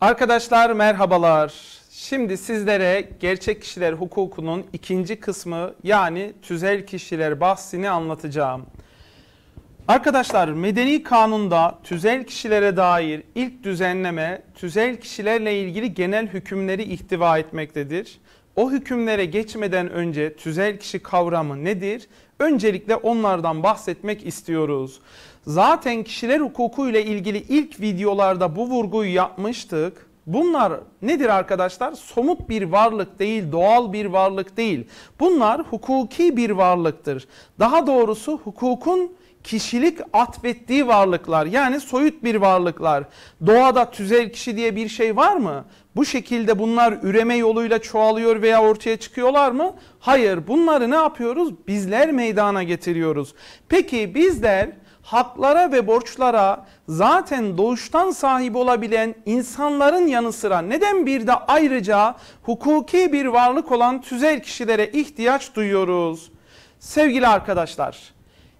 Arkadaşlar merhabalar. Şimdi sizlere gerçek kişiler hukukunun ikinci kısmı yani tüzel kişiler bahsini anlatacağım. Arkadaşlar medeni kanunda tüzel kişilere dair ilk düzenleme tüzel kişilerle ilgili genel hükümleri ihtiva etmektedir. O hükümlere geçmeden önce tüzel kişi kavramı nedir? Öncelikle onlardan bahsetmek istiyoruz. Zaten kişiler hukuku ile ilgili ilk videolarda bu vurguyu yapmıştık. Bunlar nedir arkadaşlar? Somut bir varlık değil, doğal bir varlık değil. Bunlar hukuki bir varlıktır. Daha doğrusu hukukun kişilik atfettiği varlıklar yani soyut bir varlıklar. Doğada tüzel kişi diye bir şey var mı? Bu şekilde bunlar üreme yoluyla çoğalıyor veya ortaya çıkıyorlar mı? Hayır bunları ne yapıyoruz? Bizler meydana getiriyoruz. Peki bizler haklara ve borçlara zaten doğuştan sahip olabilen insanların yanı sıra neden bir de ayrıca hukuki bir varlık olan tüzel kişilere ihtiyaç duyuyoruz? Sevgili arkadaşlar,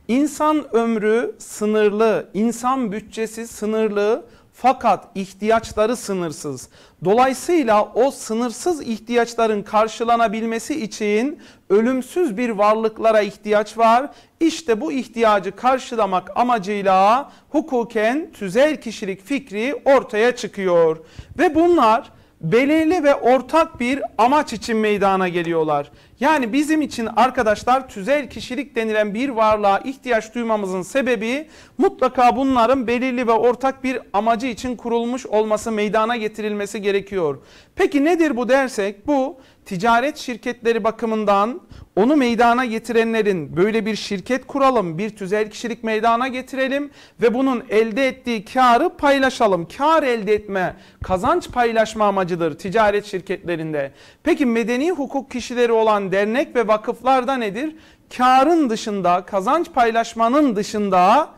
insan ömrü sınırlı, insan bütçesi sınırlı fakat ihtiyaçları sınırsız. Dolayısıyla o sınırsız ihtiyaçların karşılanabilmesi için ölümsüz bir varlıklara ihtiyaç var. İşte bu ihtiyacı karşılamak amacıyla hukuken tüzel kişilik fikri ortaya çıkıyor. Ve bunlar belirli ve ortak bir amaç için meydana geliyorlar. Yani bizim için arkadaşlar tüzel kişilik denilen bir varlığa ihtiyaç duymamızın sebebi mutlaka bunların belirli ve ortak bir amacı için kurulmuş olması meydana getirilmesi gerekiyor. Peki nedir bu dersek? Bu ticaret şirketleri bakımından onu meydana getirenlerin böyle bir şirket kuralım, bir tüzel kişilik meydana getirelim ve bunun elde ettiği karı paylaşalım. Kar elde etme, kazanç paylaşma amacıdır ticaret şirketlerinde. Peki medeni hukuk kişileri olan dernek ve vakıflarda nedir? Karın dışında, kazanç paylaşmanın dışında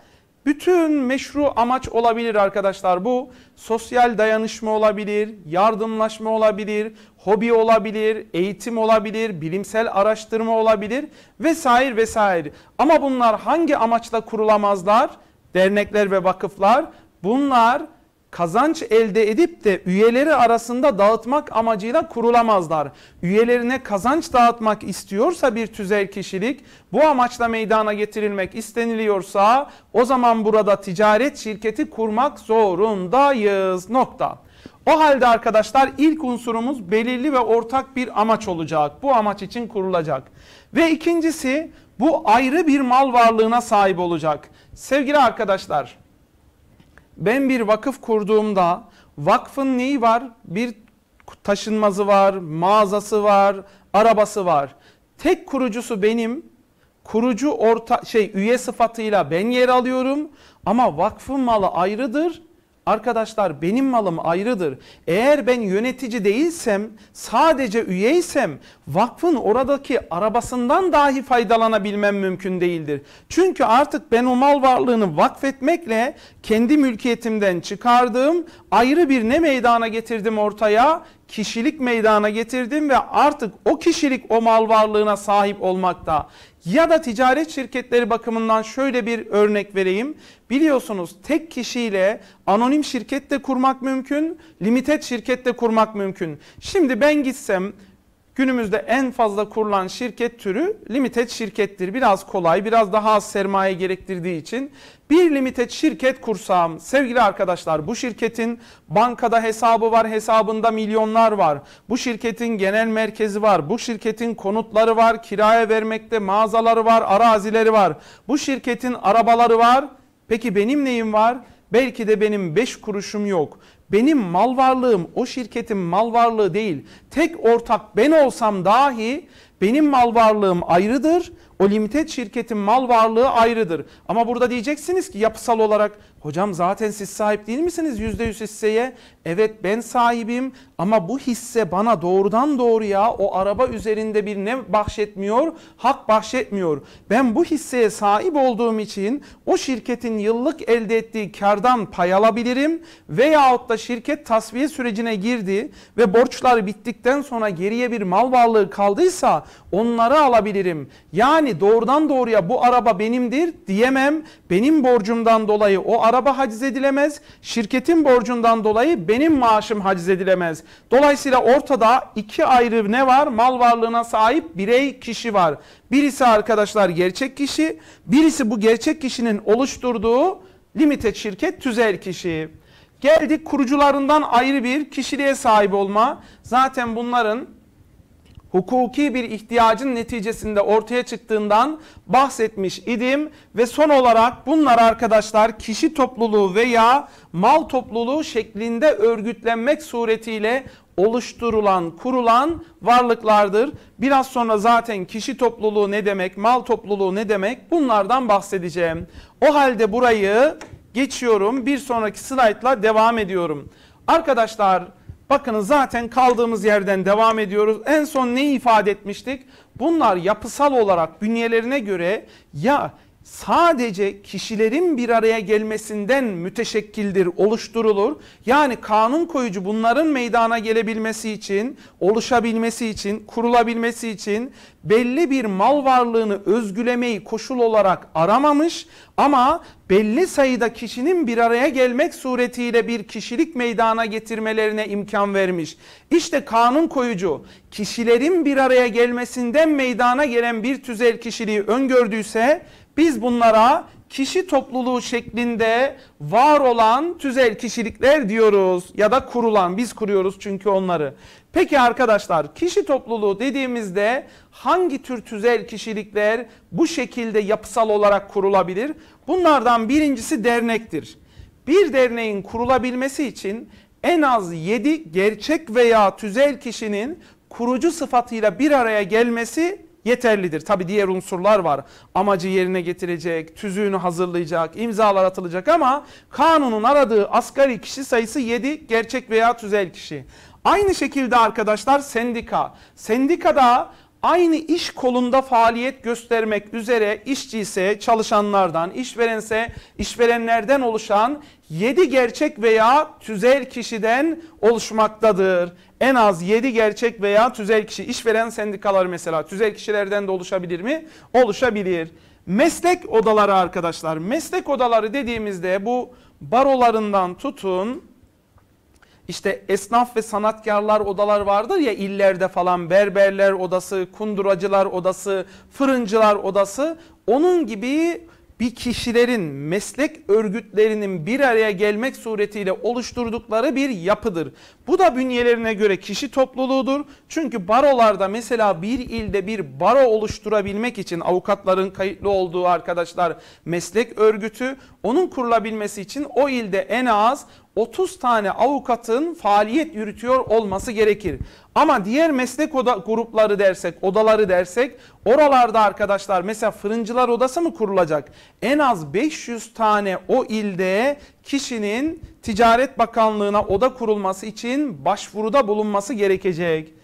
bütün meşru amaç olabilir arkadaşlar bu. Sosyal dayanışma olabilir, yardımlaşma olabilir, hobi olabilir, eğitim olabilir, bilimsel araştırma olabilir vesaire vesaire. Ama bunlar hangi amaçla kurulamazlar? Dernekler ve vakıflar bunlar kazanç elde edip de üyeleri arasında dağıtmak amacıyla kurulamazlar. Üyelerine kazanç dağıtmak istiyorsa bir tüzel kişilik bu amaçla meydana getirilmek isteniliyorsa o zaman burada ticaret şirketi kurmak zorundayız. Nokta. O halde arkadaşlar ilk unsurumuz belirli ve ortak bir amaç olacak. Bu amaç için kurulacak. Ve ikincisi bu ayrı bir mal varlığına sahip olacak. Sevgili arkadaşlar ben bir vakıf kurduğumda vakfın neyi var? Bir taşınmazı var, mağazası var, arabası var. Tek kurucusu benim. Kurucu orta şey üye sıfatıyla ben yer alıyorum ama vakfın malı ayrıdır. Arkadaşlar benim malım ayrıdır. Eğer ben yönetici değilsem, sadece üyeysem vakfın oradaki arabasından dahi faydalanabilmem mümkün değildir. Çünkü artık ben o mal varlığını vakfetmekle kendi mülkiyetimden çıkardığım ayrı bir ne meydana getirdim ortaya? kişilik meydana getirdim ve artık o kişilik o mal varlığına sahip olmakta. Ya da ticaret şirketleri bakımından şöyle bir örnek vereyim. Biliyorsunuz tek kişiyle anonim şirket de kurmak mümkün, limited şirket de kurmak mümkün. Şimdi ben gitsem Günümüzde en fazla kurulan şirket türü limited şirkettir. Biraz kolay, biraz daha az sermaye gerektirdiği için bir limited şirket kursam sevgili arkadaşlar bu şirketin bankada hesabı var, hesabında milyonlar var. Bu şirketin genel merkezi var, bu şirketin konutları var, kiraya vermekte mağazaları var, arazileri var. Bu şirketin arabaları var. Peki benim neyim var? Belki de benim 5 kuruşum yok. Benim mal varlığım o şirketin mal varlığı değil. Tek ortak ben olsam dahi benim mal varlığım ayrıdır. O limited şirketin mal varlığı ayrıdır. Ama burada diyeceksiniz ki yapısal olarak Hocam zaten siz sahip değil misiniz yüzde yüz hisseye? Evet ben sahibim ama bu hisse bana doğrudan doğruya o araba üzerinde bir ne bahşetmiyor? Hak bahşetmiyor. Ben bu hisseye sahip olduğum için o şirketin yıllık elde ettiği kardan pay alabilirim veyahut da şirket tasfiye sürecine girdi ve borçlar bittikten sonra geriye bir mal varlığı kaldıysa onları alabilirim. Yani doğrudan doğruya bu araba benimdir diyemem. Benim borcumdan dolayı o araba haciz edilemez, şirketin borcundan dolayı benim maaşım haciz edilemez. Dolayısıyla ortada iki ayrı ne var? Mal varlığına sahip birey kişi var. Birisi arkadaşlar gerçek kişi, birisi bu gerçek kişinin oluşturduğu limited şirket tüzel kişi. Geldik kurucularından ayrı bir kişiliğe sahip olma. Zaten bunların hukuki bir ihtiyacın neticesinde ortaya çıktığından bahsetmiş idim ve son olarak bunlar arkadaşlar kişi topluluğu veya mal topluluğu şeklinde örgütlenmek suretiyle oluşturulan, kurulan varlıklardır. Biraz sonra zaten kişi topluluğu ne demek, mal topluluğu ne demek bunlardan bahsedeceğim. O halde burayı geçiyorum. Bir sonraki slaytla devam ediyorum. Arkadaşlar Bakın zaten kaldığımız yerden devam ediyoruz. En son ne ifade etmiştik? Bunlar yapısal olarak bünyelerine göre ya sadece kişilerin bir araya gelmesinden müteşekkildir, oluşturulur. Yani kanun koyucu bunların meydana gelebilmesi için, oluşabilmesi için, kurulabilmesi için belli bir mal varlığını özgülemeyi koşul olarak aramamış ama belli sayıda kişinin bir araya gelmek suretiyle bir kişilik meydana getirmelerine imkan vermiş. İşte kanun koyucu kişilerin bir araya gelmesinden meydana gelen bir tüzel kişiliği öngördüyse biz bunlara kişi topluluğu şeklinde var olan tüzel kişilikler diyoruz ya da kurulan biz kuruyoruz çünkü onları. Peki arkadaşlar kişi topluluğu dediğimizde hangi tür tüzel kişilikler bu şekilde yapısal olarak kurulabilir? Bunlardan birincisi dernektir. Bir derneğin kurulabilmesi için en az 7 gerçek veya tüzel kişinin kurucu sıfatıyla bir araya gelmesi yeterlidir. Tabi diğer unsurlar var. Amacı yerine getirecek, tüzüğünü hazırlayacak, imzalar atılacak ama kanunun aradığı asgari kişi sayısı 7 gerçek veya tüzel kişi. Aynı şekilde arkadaşlar sendika. Sendikada aynı iş kolunda faaliyet göstermek üzere işçi ise çalışanlardan, işverense işverenlerden oluşan 7 gerçek veya tüzel kişiden oluşmaktadır en az 7 gerçek veya tüzel kişi işveren sendikalar mesela tüzel kişilerden de oluşabilir mi? Oluşabilir. Meslek odaları arkadaşlar meslek odaları dediğimizde bu barolarından tutun işte esnaf ve sanatkarlar odalar vardır ya illerde falan berberler odası, kunduracılar odası, fırıncılar odası onun gibi bir kişilerin meslek örgütlerinin bir araya gelmek suretiyle oluşturdukları bir yapıdır. Bu da bünyelerine göre kişi topluluğudur. Çünkü barolarda mesela bir ilde bir baro oluşturabilmek için avukatların kayıtlı olduğu arkadaşlar meslek örgütü onun kurulabilmesi için o ilde en az 30 tane avukatın faaliyet yürütüyor olması gerekir. Ama diğer meslek oda, grupları dersek, odaları dersek oralarda arkadaşlar mesela fırıncılar odası mı kurulacak? En az 500 tane o ilde kişinin Ticaret Bakanlığı'na oda kurulması için başvuruda bulunması gerekecek.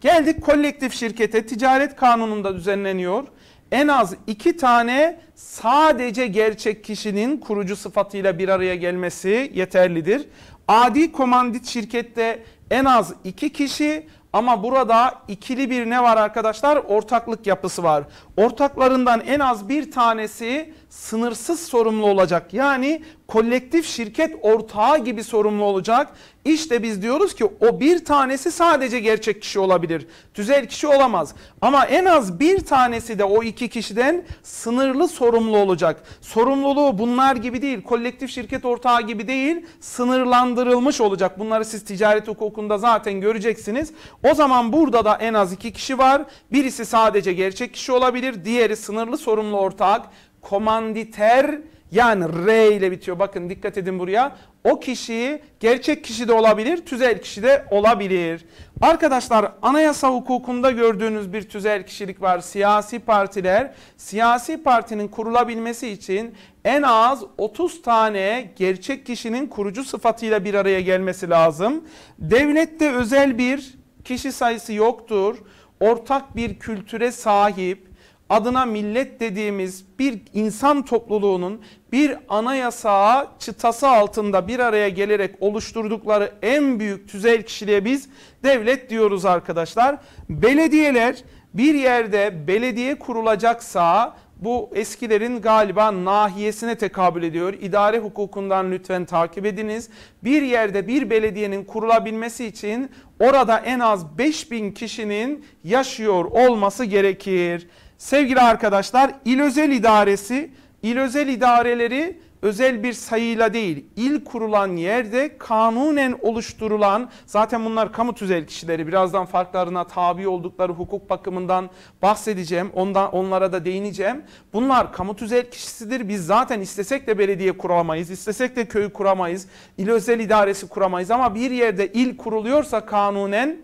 Geldik kolektif şirkete ticaret kanununda düzenleniyor. En az iki tane sadece gerçek kişinin kurucu sıfatıyla bir araya gelmesi yeterlidir. Adi komandit şirkette en az iki kişi ama burada ikili bir ne var arkadaşlar? Ortaklık yapısı var. Ortaklarından en az bir tanesi sınırsız sorumlu olacak. Yani kolektif şirket ortağı gibi sorumlu olacak. İşte biz diyoruz ki o bir tanesi sadece gerçek kişi olabilir. Tüzel kişi olamaz. Ama en az bir tanesi de o iki kişiden sınırlı sorumlu olacak. Sorumluluğu bunlar gibi değil, kolektif şirket ortağı gibi değil, sınırlandırılmış olacak. Bunları siz ticaret hukukunda zaten göreceksiniz. O zaman burada da en az iki kişi var. Birisi sadece gerçek kişi olabilir, diğeri sınırlı sorumlu ortak komanditer yani R ile bitiyor. Bakın dikkat edin buraya. O kişiyi gerçek kişi de olabilir, tüzel kişi de olabilir. Arkadaşlar anayasa hukukunda gördüğünüz bir tüzel kişilik var. Siyasi partiler, siyasi partinin kurulabilmesi için en az 30 tane gerçek kişinin kurucu sıfatıyla bir araya gelmesi lazım. Devlette özel bir kişi sayısı yoktur. Ortak bir kültüre sahip, adına millet dediğimiz bir insan topluluğunun bir anayasa çıtası altında bir araya gelerek oluşturdukları en büyük tüzel kişiliğe biz devlet diyoruz arkadaşlar. Belediyeler bir yerde belediye kurulacaksa bu eskilerin galiba nahiyesine tekabül ediyor. İdare hukukundan lütfen takip ediniz. Bir yerde bir belediyenin kurulabilmesi için orada en az 5000 kişinin yaşıyor olması gerekir. Sevgili arkadaşlar il özel idaresi il özel idareleri özel bir sayıyla değil il kurulan yerde kanunen oluşturulan zaten bunlar kamu tüzel kişileri birazdan farklarına tabi oldukları hukuk bakımından bahsedeceğim ondan, onlara da değineceğim. Bunlar kamu tüzel kişisidir biz zaten istesek de belediye kuramayız istesek de köy kuramayız il özel idaresi kuramayız ama bir yerde il kuruluyorsa kanunen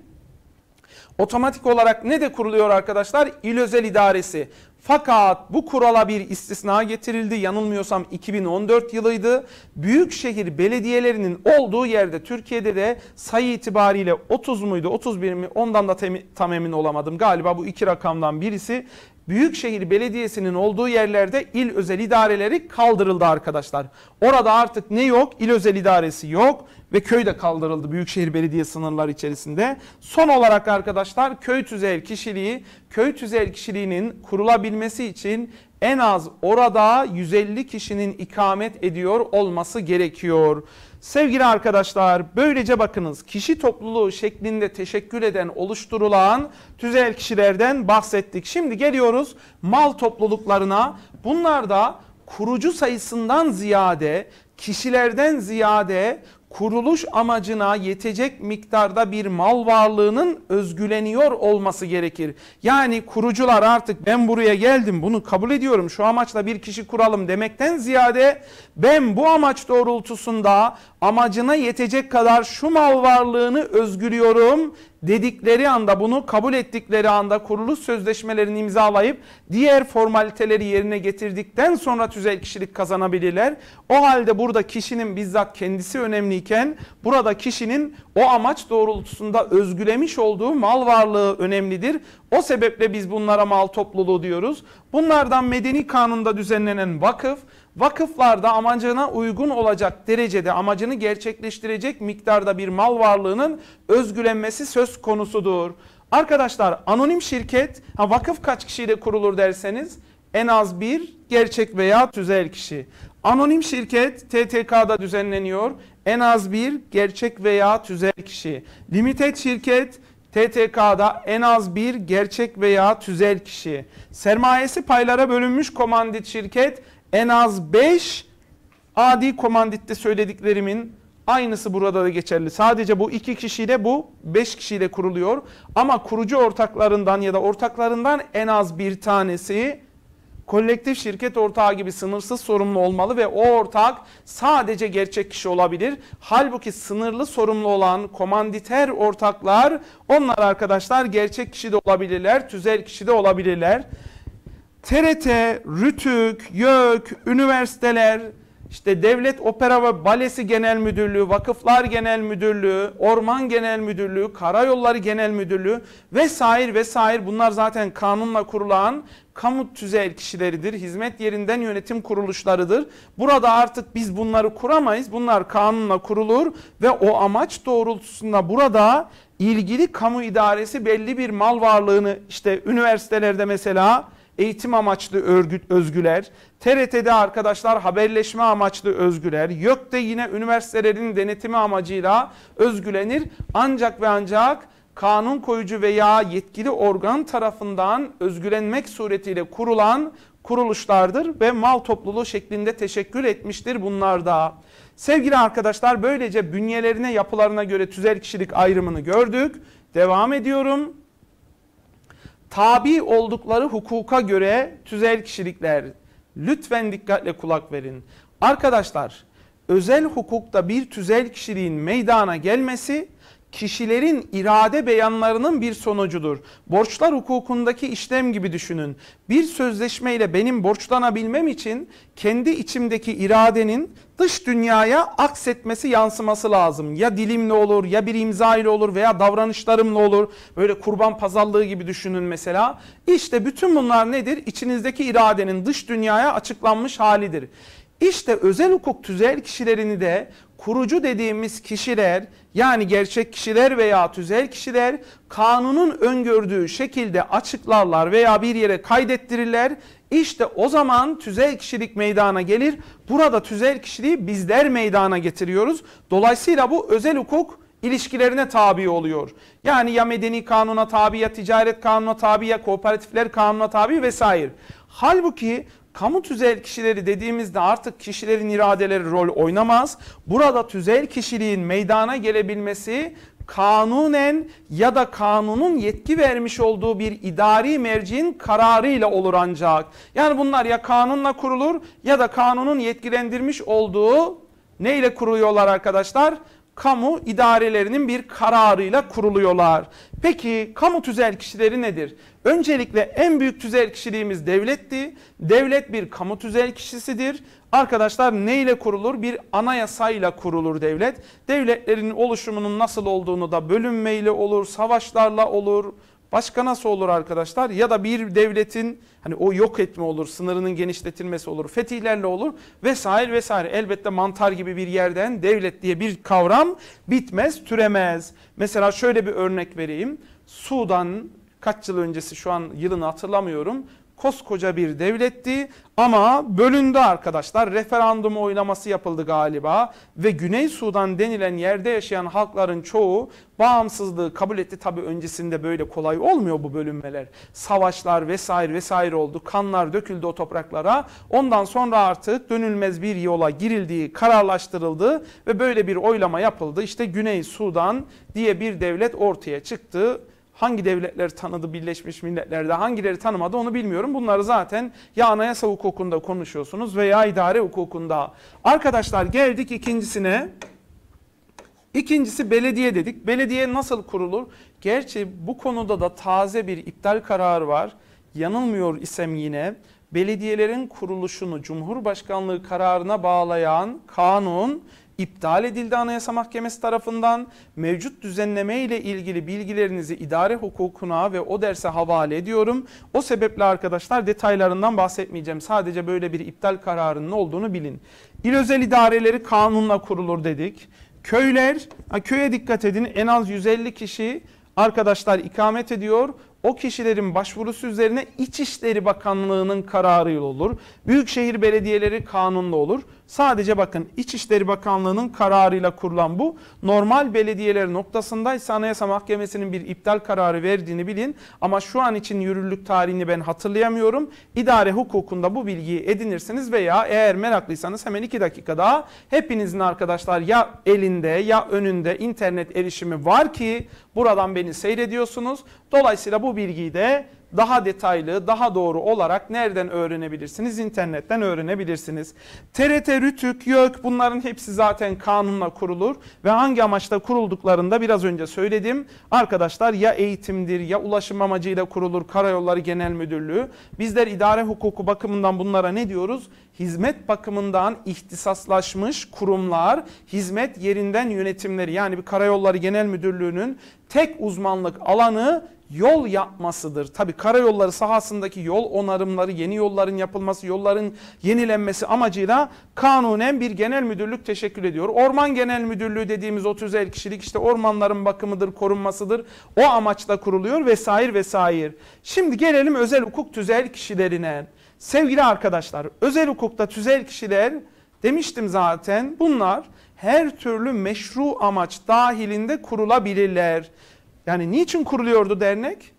otomatik olarak ne de kuruluyor arkadaşlar? İl Özel idaresi. Fakat bu kurala bir istisna getirildi. Yanılmıyorsam 2014 yılıydı. Büyükşehir belediyelerinin olduğu yerde Türkiye'de de sayı itibariyle 30 muydu 31 mi ondan da tam emin olamadım. Galiba bu iki rakamdan birisi Büyükşehir Belediyesi'nin olduğu yerlerde il özel idareleri kaldırıldı arkadaşlar. Orada artık ne yok? İl özel idaresi yok ve köy de kaldırıldı Büyükşehir Belediye sınırları içerisinde. Son olarak arkadaşlar köy tüzel kişiliği, köy tüzel kişiliğinin kurulabilmesi için en az orada 150 kişinin ikamet ediyor olması gerekiyor. Sevgili arkadaşlar böylece bakınız kişi topluluğu şeklinde teşekkür eden oluşturulan tüzel kişilerden bahsettik. Şimdi geliyoruz mal topluluklarına. Bunlarda kurucu sayısından ziyade kişilerden ziyade kuruluş amacına yetecek miktarda bir mal varlığının özgüleniyor olması gerekir. Yani kurucular artık ben buraya geldim bunu kabul ediyorum şu amaçla bir kişi kuralım demekten ziyade ben bu amaç doğrultusunda amacına yetecek kadar şu mal varlığını özgürüyorum dedikleri anda bunu kabul ettikleri anda kuruluş sözleşmelerini imzalayıp diğer formaliteleri yerine getirdikten sonra tüzel kişilik kazanabilirler. O halde burada kişinin bizzat kendisi önemliyken burada kişinin o amaç doğrultusunda özgülemiş olduğu mal varlığı önemlidir. O sebeple biz bunlara mal topluluğu diyoruz. Bunlardan medeni kanunda düzenlenen vakıf, vakıflarda amacına uygun olacak derecede amacını gerçekleştirecek miktarda bir mal varlığının özgülenmesi söz konusudur. Arkadaşlar anonim şirket ha vakıf kaç kişiyle kurulur derseniz en az bir gerçek veya tüzel kişi. Anonim şirket TTK'da düzenleniyor. En az bir gerçek veya tüzel kişi. Limited şirket TTK'da en az bir gerçek veya tüzel kişi. Sermayesi paylara bölünmüş komandit şirket en az 5 adi komanditte söylediklerimin aynısı burada da geçerli. Sadece bu iki kişiyle bu 5 kişiyle kuruluyor. Ama kurucu ortaklarından ya da ortaklarından en az bir tanesi kolektif şirket ortağı gibi sınırsız sorumlu olmalı ve o ortak sadece gerçek kişi olabilir. Halbuki sınırlı sorumlu olan komanditer ortaklar onlar arkadaşlar gerçek kişi de olabilirler, tüzel kişi de olabilirler. TRT, Rütük, YÖK, üniversiteler, işte Devlet Opera ve Balesi Genel Müdürlüğü, Vakıflar Genel Müdürlüğü, Orman Genel Müdürlüğü, Karayolları Genel Müdürlüğü vesaire vesaire bunlar zaten kanunla kurulan kamu tüzel kişileridir. Hizmet yerinden yönetim kuruluşlarıdır. Burada artık biz bunları kuramayız. Bunlar kanunla kurulur ve o amaç doğrultusunda burada ilgili kamu idaresi belli bir mal varlığını işte üniversitelerde mesela eğitim amaçlı örgüt, özgüler, TRT'de arkadaşlar haberleşme amaçlı özgüler, YÖK'te yine üniversitelerin denetimi amacıyla özgülenir. Ancak ve ancak kanun koyucu veya yetkili organ tarafından özgülenmek suretiyle kurulan kuruluşlardır ve mal topluluğu şeklinde teşekkür etmiştir bunlar da. Sevgili arkadaşlar böylece bünyelerine yapılarına göre tüzel kişilik ayrımını gördük. Devam ediyorum tabi oldukları hukuka göre tüzel kişilikler. Lütfen dikkatle kulak verin. Arkadaşlar özel hukukta bir tüzel kişiliğin meydana gelmesi kişilerin irade beyanlarının bir sonucudur. Borçlar hukukundaki işlem gibi düşünün. Bir sözleşmeyle benim borçlanabilmem için kendi içimdeki iradenin dış dünyaya aksetmesi, yansıması lazım. Ya dilimle olur, ya bir imza ile olur veya davranışlarımla olur. Böyle kurban pazarlığı gibi düşünün mesela. İşte bütün bunlar nedir? İçinizdeki iradenin dış dünyaya açıklanmış halidir. İşte özel hukuk tüzel kişilerini de kurucu dediğimiz kişiler yani gerçek kişiler veya tüzel kişiler kanunun öngördüğü şekilde açıklarlar veya bir yere kaydettirirler. İşte o zaman tüzel kişilik meydana gelir. Burada tüzel kişiliği bizler meydana getiriyoruz. Dolayısıyla bu özel hukuk ilişkilerine tabi oluyor. Yani ya medeni kanuna tabi ya ticaret kanuna tabi ya kooperatifler kanuna tabi vesaire. Halbuki Kamu tüzel kişileri dediğimizde artık kişilerin iradeleri rol oynamaz. Burada tüzel kişiliğin meydana gelebilmesi kanunen ya da kanunun yetki vermiş olduğu bir idari mercin kararıyla olur ancak. Yani bunlar ya kanunla kurulur ya da kanunun yetkilendirmiş olduğu neyle kuruluyorlar arkadaşlar? Kamu idarelerinin bir kararıyla kuruluyorlar. Peki kamu tüzel kişileri nedir? Öncelikle en büyük tüzel kişiliğimiz devletti. Devlet bir kamu tüzel kişisidir. Arkadaşlar ne ile kurulur? Bir anayasayla kurulur devlet. Devletlerin oluşumunun nasıl olduğunu da bölünmeyle olur, savaşlarla olur. Başka nasıl olur arkadaşlar? Ya da bir devletin hani o yok etme olur, sınırının genişletilmesi olur, fetihlerle olur vesaire vesaire. Elbette mantar gibi bir yerden devlet diye bir kavram bitmez, türemez. Mesela şöyle bir örnek vereyim. Sudan kaç yıl öncesi şu an yılını hatırlamıyorum. Koskoca bir devletti ama bölündü arkadaşlar. Referandum oylaması yapıldı galiba ve Güney Sudan denilen yerde yaşayan halkların çoğu bağımsızlığı kabul etti. Tabi öncesinde böyle kolay olmuyor bu bölünmeler. Savaşlar vesaire vesaire oldu. Kanlar döküldü o topraklara. Ondan sonra artık dönülmez bir yola girildiği kararlaştırıldı ve böyle bir oylama yapıldı. İşte Güney Sudan diye bir devlet ortaya çıktı. Hangi devletler tanıdı Birleşmiş Milletler'de hangileri tanımadı onu bilmiyorum. Bunları zaten ya anayasa hukukunda konuşuyorsunuz veya idare hukukunda. Arkadaşlar geldik ikincisine. İkincisi belediye dedik. Belediye nasıl kurulur? Gerçi bu konuda da taze bir iptal kararı var. Yanılmıyor isem yine belediyelerin kuruluşunu Cumhurbaşkanlığı kararına bağlayan kanun iptal edildi Anayasa Mahkemesi tarafından. Mevcut düzenleme ile ilgili bilgilerinizi idare hukukuna ve o derse havale ediyorum. O sebeple arkadaşlar detaylarından bahsetmeyeceğim. Sadece böyle bir iptal kararının olduğunu bilin. İl özel idareleri kanunla kurulur dedik. Köyler, köye dikkat edin en az 150 kişi arkadaşlar ikamet ediyor o kişilerin başvurusu üzerine İçişleri Bakanlığı'nın kararı olur. Büyükşehir belediyeleri kanunla olur. Sadece bakın İçişleri Bakanlığı'nın kararıyla kurulan bu. Normal belediyeler noktasındaysa Anayasa Mahkemesi'nin bir iptal kararı verdiğini bilin. Ama şu an için yürürlük tarihini ben hatırlayamıyorum. İdare hukukunda bu bilgiyi edinirsiniz veya eğer meraklıysanız hemen iki dakika daha hepinizin arkadaşlar ya elinde ya önünde internet erişimi var ki buradan beni seyrediyorsunuz. Dolayısıyla bu bilgiyi de daha detaylı, daha doğru olarak nereden öğrenebilirsiniz? İnternetten öğrenebilirsiniz. TRT, Rütük, YÖK bunların hepsi zaten kanunla kurulur ve hangi amaçla kurulduklarında biraz önce söyledim. Arkadaşlar ya eğitimdir ya ulaşım amacıyla kurulur Karayolları Genel Müdürlüğü. Bizler idare hukuku bakımından bunlara ne diyoruz? Hizmet bakımından ihtisaslaşmış kurumlar, hizmet yerinden yönetimleri yani bir Karayolları Genel Müdürlüğü'nün tek uzmanlık alanı yol yapmasıdır. Tabi karayolları sahasındaki yol onarımları, yeni yolların yapılması, yolların yenilenmesi amacıyla kanunen bir genel müdürlük teşekkül ediyor. Orman Genel Müdürlüğü dediğimiz 30 el kişilik işte ormanların bakımıdır, korunmasıdır. O amaçla kuruluyor vesaire vesaire. Şimdi gelelim özel hukuk tüzel kişilerine. Sevgili arkadaşlar, özel hukukta tüzel kişiler demiştim zaten bunlar her türlü meşru amaç dahilinde kurulabilirler. Yani niçin kuruluyordu dernek?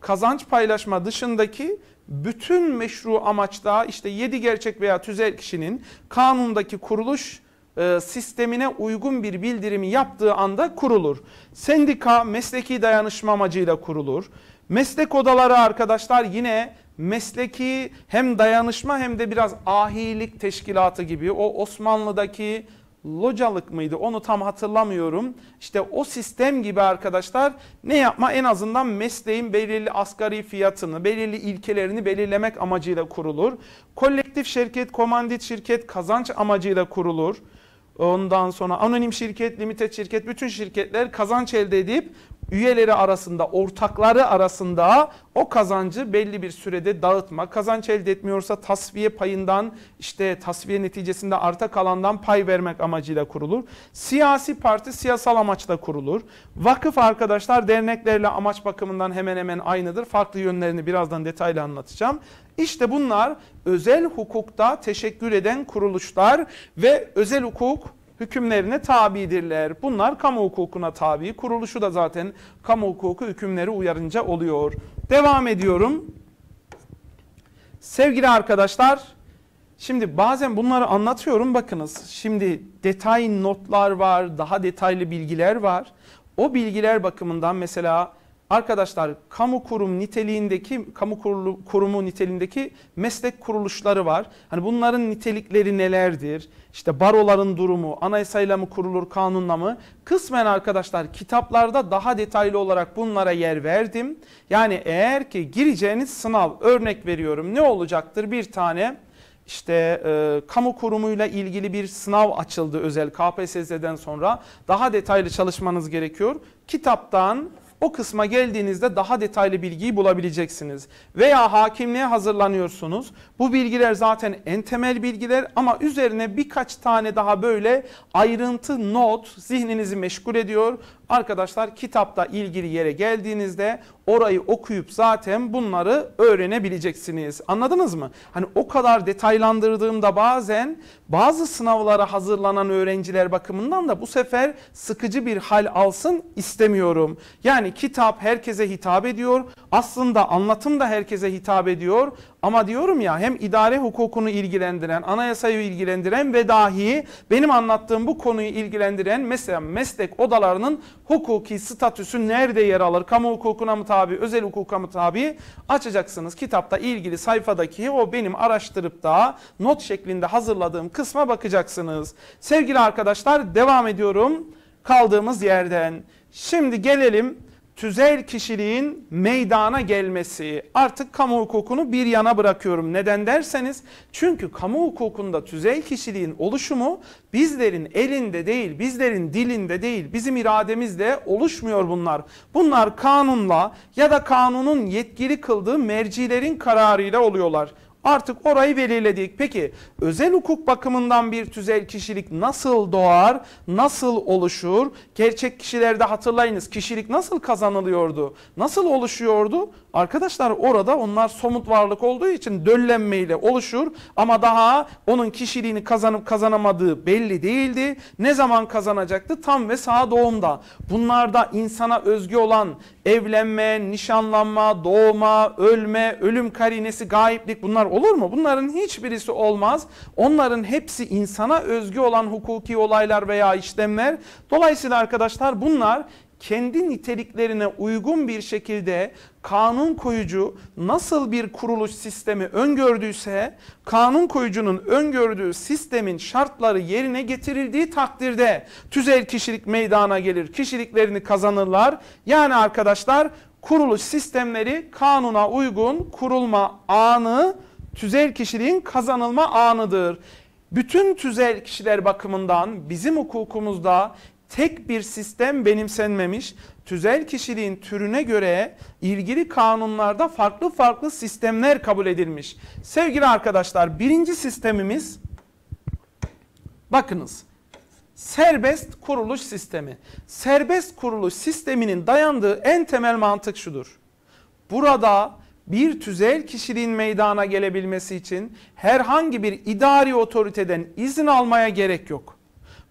Kazanç paylaşma dışındaki bütün meşru amaçta işte 7 gerçek veya tüzel kişinin kanundaki kuruluş e, sistemine uygun bir bildirimi yaptığı anda kurulur. Sendika mesleki dayanışma amacıyla kurulur. Meslek odaları arkadaşlar yine mesleki hem dayanışma hem de biraz ahilik teşkilatı gibi o Osmanlı'daki localık mıydı onu tam hatırlamıyorum. İşte o sistem gibi arkadaşlar ne yapma en azından mesleğin belirli asgari fiyatını, belirli ilkelerini belirlemek amacıyla kurulur. Kolektif şirket, komandit şirket kazanç amacıyla kurulur. Ondan sonra anonim şirket, limited şirket, bütün şirketler kazanç elde edip üyeleri arasında, ortakları arasında o kazancı belli bir sürede dağıtma. Kazanç elde etmiyorsa tasfiye payından işte tasfiye neticesinde arta kalandan pay vermek amacıyla kurulur. Siyasi parti siyasal amaçla kurulur. Vakıf arkadaşlar derneklerle amaç bakımından hemen hemen aynıdır. Farklı yönlerini birazdan detaylı anlatacağım. İşte bunlar özel hukukta teşekkür eden kuruluşlar ve özel hukuk hükümlerine tabidirler. Bunlar kamu hukukuna tabi. Kuruluşu da zaten kamu hukuku hükümleri uyarınca oluyor. Devam ediyorum. Sevgili arkadaşlar, şimdi bazen bunları anlatıyorum bakınız. Şimdi detay notlar var, daha detaylı bilgiler var. O bilgiler bakımından mesela Arkadaşlar kamu kurum niteliğindeki kamu kurumu niteliğindeki meslek kuruluşları var. Hani bunların nitelikleri nelerdir? İşte baroların durumu anayasayla mı kurulur kanunla mı? Kısmen arkadaşlar kitaplarda daha detaylı olarak bunlara yer verdim. Yani eğer ki gireceğiniz sınav örnek veriyorum ne olacaktır bir tane? işte e, kamu kurumuyla ilgili bir sınav açıldı özel KPSS'den sonra. Daha detaylı çalışmanız gerekiyor. Kitaptan o kısma geldiğinizde daha detaylı bilgiyi bulabileceksiniz. Veya hakimliğe hazırlanıyorsunuz. Bu bilgiler zaten en temel bilgiler ama üzerine birkaç tane daha böyle ayrıntı not zihninizi meşgul ediyor. Arkadaşlar kitapta ilgili yere geldiğinizde orayı okuyup zaten bunları öğrenebileceksiniz. Anladınız mı? Hani o kadar detaylandırdığımda bazen bazı sınavlara hazırlanan öğrenciler bakımından da bu sefer sıkıcı bir hal alsın istemiyorum. Yani kitap herkese hitap ediyor. Aslında anlatım da herkese hitap ediyor ama diyorum ya hem idare hukukunu ilgilendiren, anayasayı ilgilendiren ve dahi benim anlattığım bu konuyu ilgilendiren mesela meslek odalarının hukuki statüsü nerede yer alır? Kamu hukukuna mı tabi, özel hukuka mı tabi? Açacaksınız kitapta ilgili sayfadaki o benim araştırıp da not şeklinde hazırladığım kısma bakacaksınız. Sevgili arkadaşlar devam ediyorum kaldığımız yerden. Şimdi gelelim tüzel kişiliğin meydana gelmesi artık kamu hukukunu bir yana bırakıyorum. Neden derseniz çünkü kamu hukukunda tüzel kişiliğin oluşumu bizlerin elinde değil, bizlerin dilinde değil, bizim irademizde oluşmuyor bunlar. Bunlar kanunla ya da kanunun yetkili kıldığı mercilerin kararıyla oluyorlar. Artık orayı belirledik. Peki özel hukuk bakımından bir tüzel kişilik nasıl doğar, nasıl oluşur? Gerçek kişilerde hatırlayınız kişilik nasıl kazanılıyordu, nasıl oluşuyordu? Arkadaşlar orada onlar somut varlık olduğu için döllenmeyle oluşur ama daha onun kişiliğini kazanıp kazanamadığı belli değildi. Ne zaman kazanacaktı? Tam ve sağ doğumda. Bunlarda insana özgü olan evlenme, nişanlanma, doğma, ölme, ölüm karinesi, gayiplik bunlar olur mu? Bunların hiçbirisi olmaz. Onların hepsi insana özgü olan hukuki olaylar veya işlemler. Dolayısıyla arkadaşlar bunlar kendi niteliklerine uygun bir şekilde kanun koyucu nasıl bir kuruluş sistemi öngördüyse kanun koyucunun öngördüğü sistemin şartları yerine getirildiği takdirde tüzel kişilik meydana gelir. Kişiliklerini kazanırlar. Yani arkadaşlar kuruluş sistemleri kanuna uygun kurulma anı tüzel kişiliğin kazanılma anıdır bütün tüzel kişiler bakımından bizim hukukumuzda tek bir sistem benimsenmemiş. Tüzel kişiliğin türüne göre ilgili kanunlarda farklı farklı sistemler kabul edilmiş. Sevgili arkadaşlar birinci sistemimiz bakınız serbest kuruluş sistemi. Serbest kuruluş sisteminin dayandığı en temel mantık şudur. Burada bir tüzel kişiliğin meydana gelebilmesi için herhangi bir idari otoriteden izin almaya gerek yok.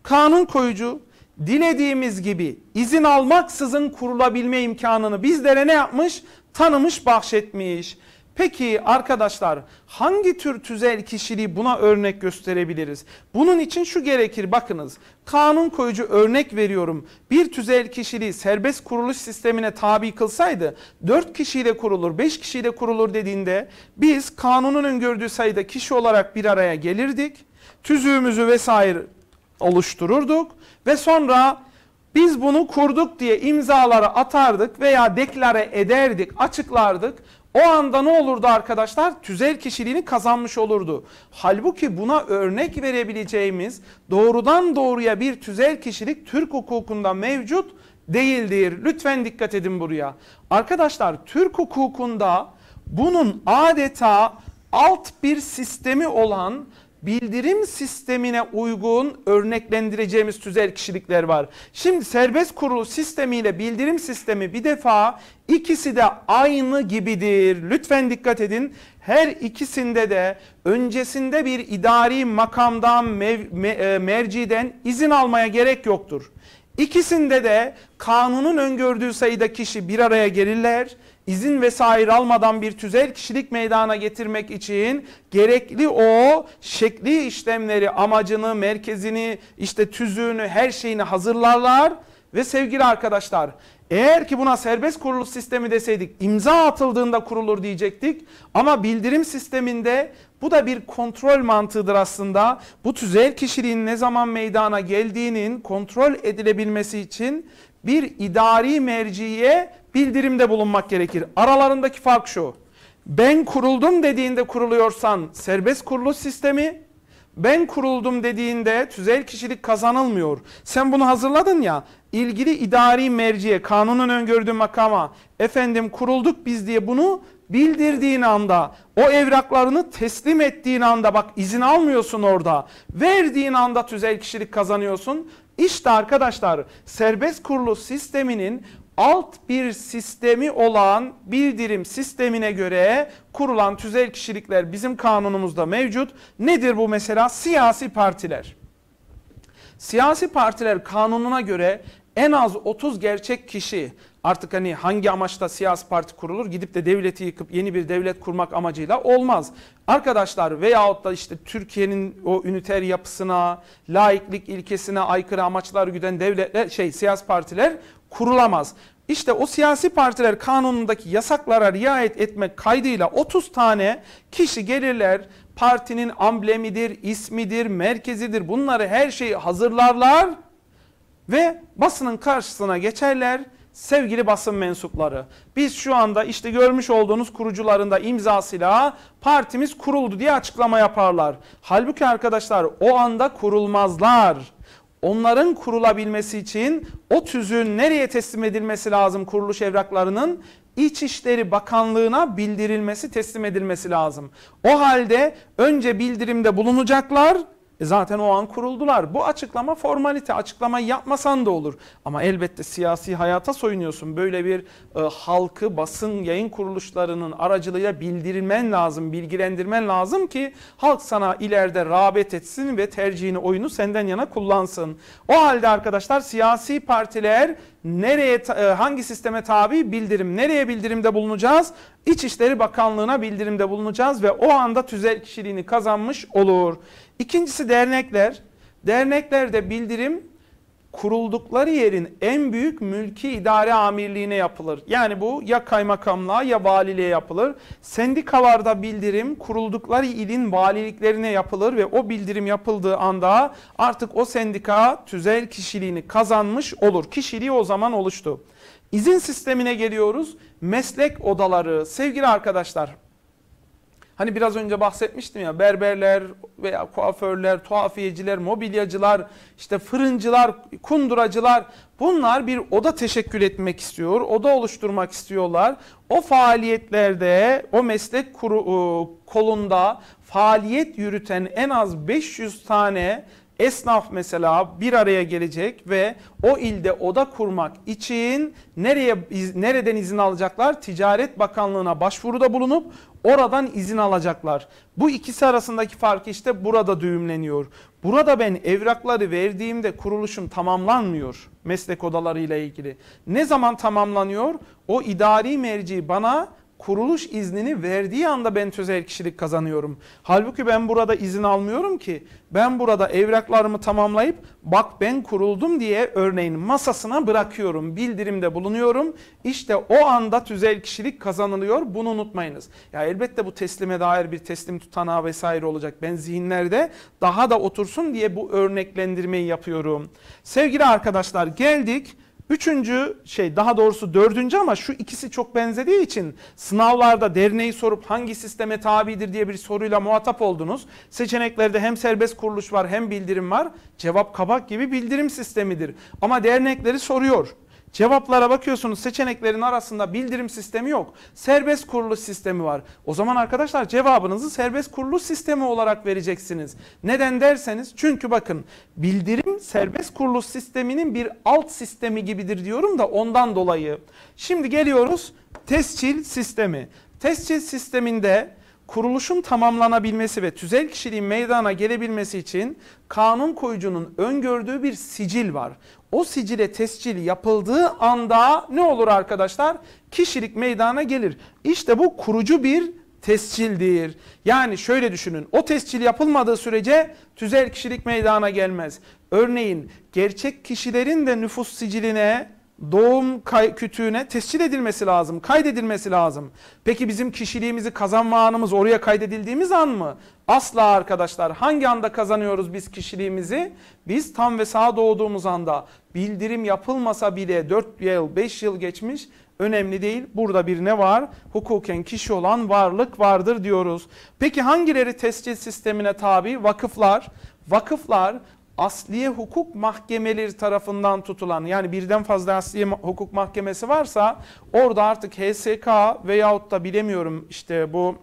Kanun koyucu dilediğimiz gibi izin almaksızın kurulabilme imkanını bizlere ne yapmış? Tanımış, bahşetmiş. Peki arkadaşlar hangi tür tüzel kişiliği buna örnek gösterebiliriz? Bunun için şu gerekir bakınız kanun koyucu örnek veriyorum bir tüzel kişiliği serbest kuruluş sistemine tabi kılsaydı 4 kişiyle kurulur 5 kişiyle kurulur dediğinde biz kanunun öngördüğü sayıda kişi olarak bir araya gelirdik. Tüzüğümüzü vesaire oluştururduk ve sonra biz bunu kurduk diye imzaları atardık veya deklare ederdik, açıklardık. O anda ne olurdu arkadaşlar? Tüzel kişiliğini kazanmış olurdu. Halbuki buna örnek verebileceğimiz doğrudan doğruya bir tüzel kişilik Türk hukukunda mevcut değildir. Lütfen dikkat edin buraya. Arkadaşlar Türk hukukunda bunun adeta alt bir sistemi olan bildirim sistemine uygun örneklendireceğimiz tüzel kişilikler var. Şimdi serbest kurulu sistemiyle bildirim sistemi bir defa ikisi de aynı gibidir. Lütfen dikkat edin. Her ikisinde de öncesinde bir idari makamdan, mev, me, e, merciden izin almaya gerek yoktur. İkisinde de kanunun öngördüğü sayıda kişi bir araya gelirler izin vesaire almadan bir tüzel kişilik meydana getirmek için gerekli o şekli işlemleri, amacını, merkezini, işte tüzüğünü, her şeyini hazırlarlar. Ve sevgili arkadaşlar eğer ki buna serbest kuruluş sistemi deseydik imza atıldığında kurulur diyecektik. Ama bildirim sisteminde bu da bir kontrol mantığıdır aslında. Bu tüzel kişiliğin ne zaman meydana geldiğinin kontrol edilebilmesi için bir idari merciye bildirimde bulunmak gerekir. Aralarındaki fark şu. Ben kuruldum dediğinde kuruluyorsan serbest kuruluş sistemi, ben kuruldum dediğinde tüzel kişilik kazanılmıyor. Sen bunu hazırladın ya, ilgili idari merciye, kanunun öngördüğü makama, efendim kurulduk biz diye bunu bildirdiğin anda, o evraklarını teslim ettiğin anda, bak izin almıyorsun orada, verdiğin anda tüzel kişilik kazanıyorsun. İşte arkadaşlar serbest kurulu sisteminin alt bir sistemi olan bildirim sistemine göre kurulan tüzel kişilikler bizim kanunumuzda mevcut. Nedir bu mesela? Siyasi partiler. Siyasi partiler kanununa göre en az 30 gerçek kişi artık hani hangi amaçta siyasi parti kurulur gidip de devleti yıkıp yeni bir devlet kurmak amacıyla olmaz. Arkadaşlar veyahut da işte Türkiye'nin o üniter yapısına, laiklik ilkesine aykırı amaçlar güden devletler şey siyasi partiler kurulamaz. İşte o siyasi partiler kanunundaki yasaklara riayet etmek kaydıyla 30 tane kişi gelirler. Partinin amblemidir, ismidir, merkezidir bunları her şeyi hazırlarlar ve basının karşısına geçerler Sevgili basın mensupları biz şu anda işte görmüş olduğunuz kurucularında imzasıyla partimiz kuruldu diye açıklama yaparlar. Halbuki arkadaşlar o anda kurulmazlar. Onların kurulabilmesi için o tüzüğün nereye teslim edilmesi lazım kuruluş evraklarının? İçişleri Bakanlığı'na bildirilmesi, teslim edilmesi lazım. O halde önce bildirimde bulunacaklar, e zaten o an kuruldular. Bu açıklama formalite. açıklama yapmasan da olur. Ama elbette siyasi hayata soyunuyorsun. Böyle bir e, halkı basın yayın kuruluşlarının aracılığıyla bildirmen lazım, bilgilendirmen lazım ki halk sana ileride rağbet etsin ve tercihini, oyunu senden yana kullansın. O halde arkadaşlar siyasi partiler nereye e, hangi sisteme tabi bildirim nereye bildirimde bulunacağız? İçişleri Bakanlığı'na bildirimde bulunacağız ve o anda tüzel kişiliğini kazanmış olur. İkincisi dernekler. Derneklerde bildirim kuruldukları yerin en büyük mülki idare amirliğine yapılır. Yani bu ya kaymakamlığa ya valiliğe yapılır. Sendikalarda bildirim kuruldukları ilin valiliklerine yapılır ve o bildirim yapıldığı anda artık o sendika tüzel kişiliğini kazanmış olur. Kişiliği o zaman oluştu. İzin sistemine geliyoruz. Meslek odaları sevgili arkadaşlar Hani biraz önce bahsetmiştim ya berberler veya kuaförler, tuhafiyeciler, mobilyacılar, işte fırıncılar, kunduracılar bunlar bir oda teşekkür etmek istiyor, oda oluşturmak istiyorlar. O faaliyetlerde, o meslek kuru, e, kolunda faaliyet yürüten en az 500 tane esnaf mesela bir araya gelecek ve o ilde oda kurmak için nereye nereden izin alacaklar? Ticaret Bakanlığı'na başvuruda bulunup oradan izin alacaklar. Bu ikisi arasındaki fark işte burada düğümleniyor. Burada ben evrakları verdiğimde kuruluşum tamamlanmıyor meslek odalarıyla ilgili. Ne zaman tamamlanıyor? O idari merci bana kuruluş iznini verdiği anda ben sözel kişilik kazanıyorum. Halbuki ben burada izin almıyorum ki. Ben burada evraklarımı tamamlayıp bak ben kuruldum diye örneğin masasına bırakıyorum. Bildirimde bulunuyorum. İşte o anda tüzel kişilik kazanılıyor. Bunu unutmayınız. Ya elbette bu teslime dair bir teslim tutanağı vesaire olacak. Ben zihinlerde daha da otursun diye bu örneklendirmeyi yapıyorum. Sevgili arkadaşlar geldik Üçüncü şey daha doğrusu dördüncü ama şu ikisi çok benzediği için sınavlarda derneği sorup hangi sisteme tabidir diye bir soruyla muhatap oldunuz. Seçeneklerde hem serbest kuruluş var hem bildirim var. Cevap kabak gibi bildirim sistemidir. Ama dernekleri soruyor. Cevaplara bakıyorsunuz seçeneklerin arasında bildirim sistemi yok. Serbest kuruluş sistemi var. O zaman arkadaşlar cevabınızı serbest kuruluş sistemi olarak vereceksiniz. Neden derseniz çünkü bakın bildirim serbest kuruluş sisteminin bir alt sistemi gibidir diyorum da ondan dolayı. Şimdi geliyoruz tescil sistemi. Tescil sisteminde kuruluşun tamamlanabilmesi ve tüzel kişiliğin meydana gelebilmesi için kanun koyucunun öngördüğü bir sicil var. O sicile tescil yapıldığı anda ne olur arkadaşlar? Kişilik meydana gelir. İşte bu kurucu bir tescildir. Yani şöyle düşünün o tescil yapılmadığı sürece tüzel kişilik meydana gelmez. Örneğin gerçek kişilerin de nüfus siciline doğum kütüğüne tescil edilmesi lazım, kaydedilmesi lazım. Peki bizim kişiliğimizi kazanma anımız oraya kaydedildiğimiz an mı? Asla arkadaşlar hangi anda kazanıyoruz biz kişiliğimizi? Biz tam ve sağ doğduğumuz anda bildirim yapılmasa bile 4 yıl 5 yıl geçmiş önemli değil. Burada bir ne var? Hukuken kişi olan varlık vardır diyoruz. Peki hangileri tescil sistemine tabi? Vakıflar. Vakıflar asliye hukuk mahkemeleri tarafından tutulan yani birden fazla asliye hukuk mahkemesi varsa orada artık HSK veyahut da bilemiyorum işte bu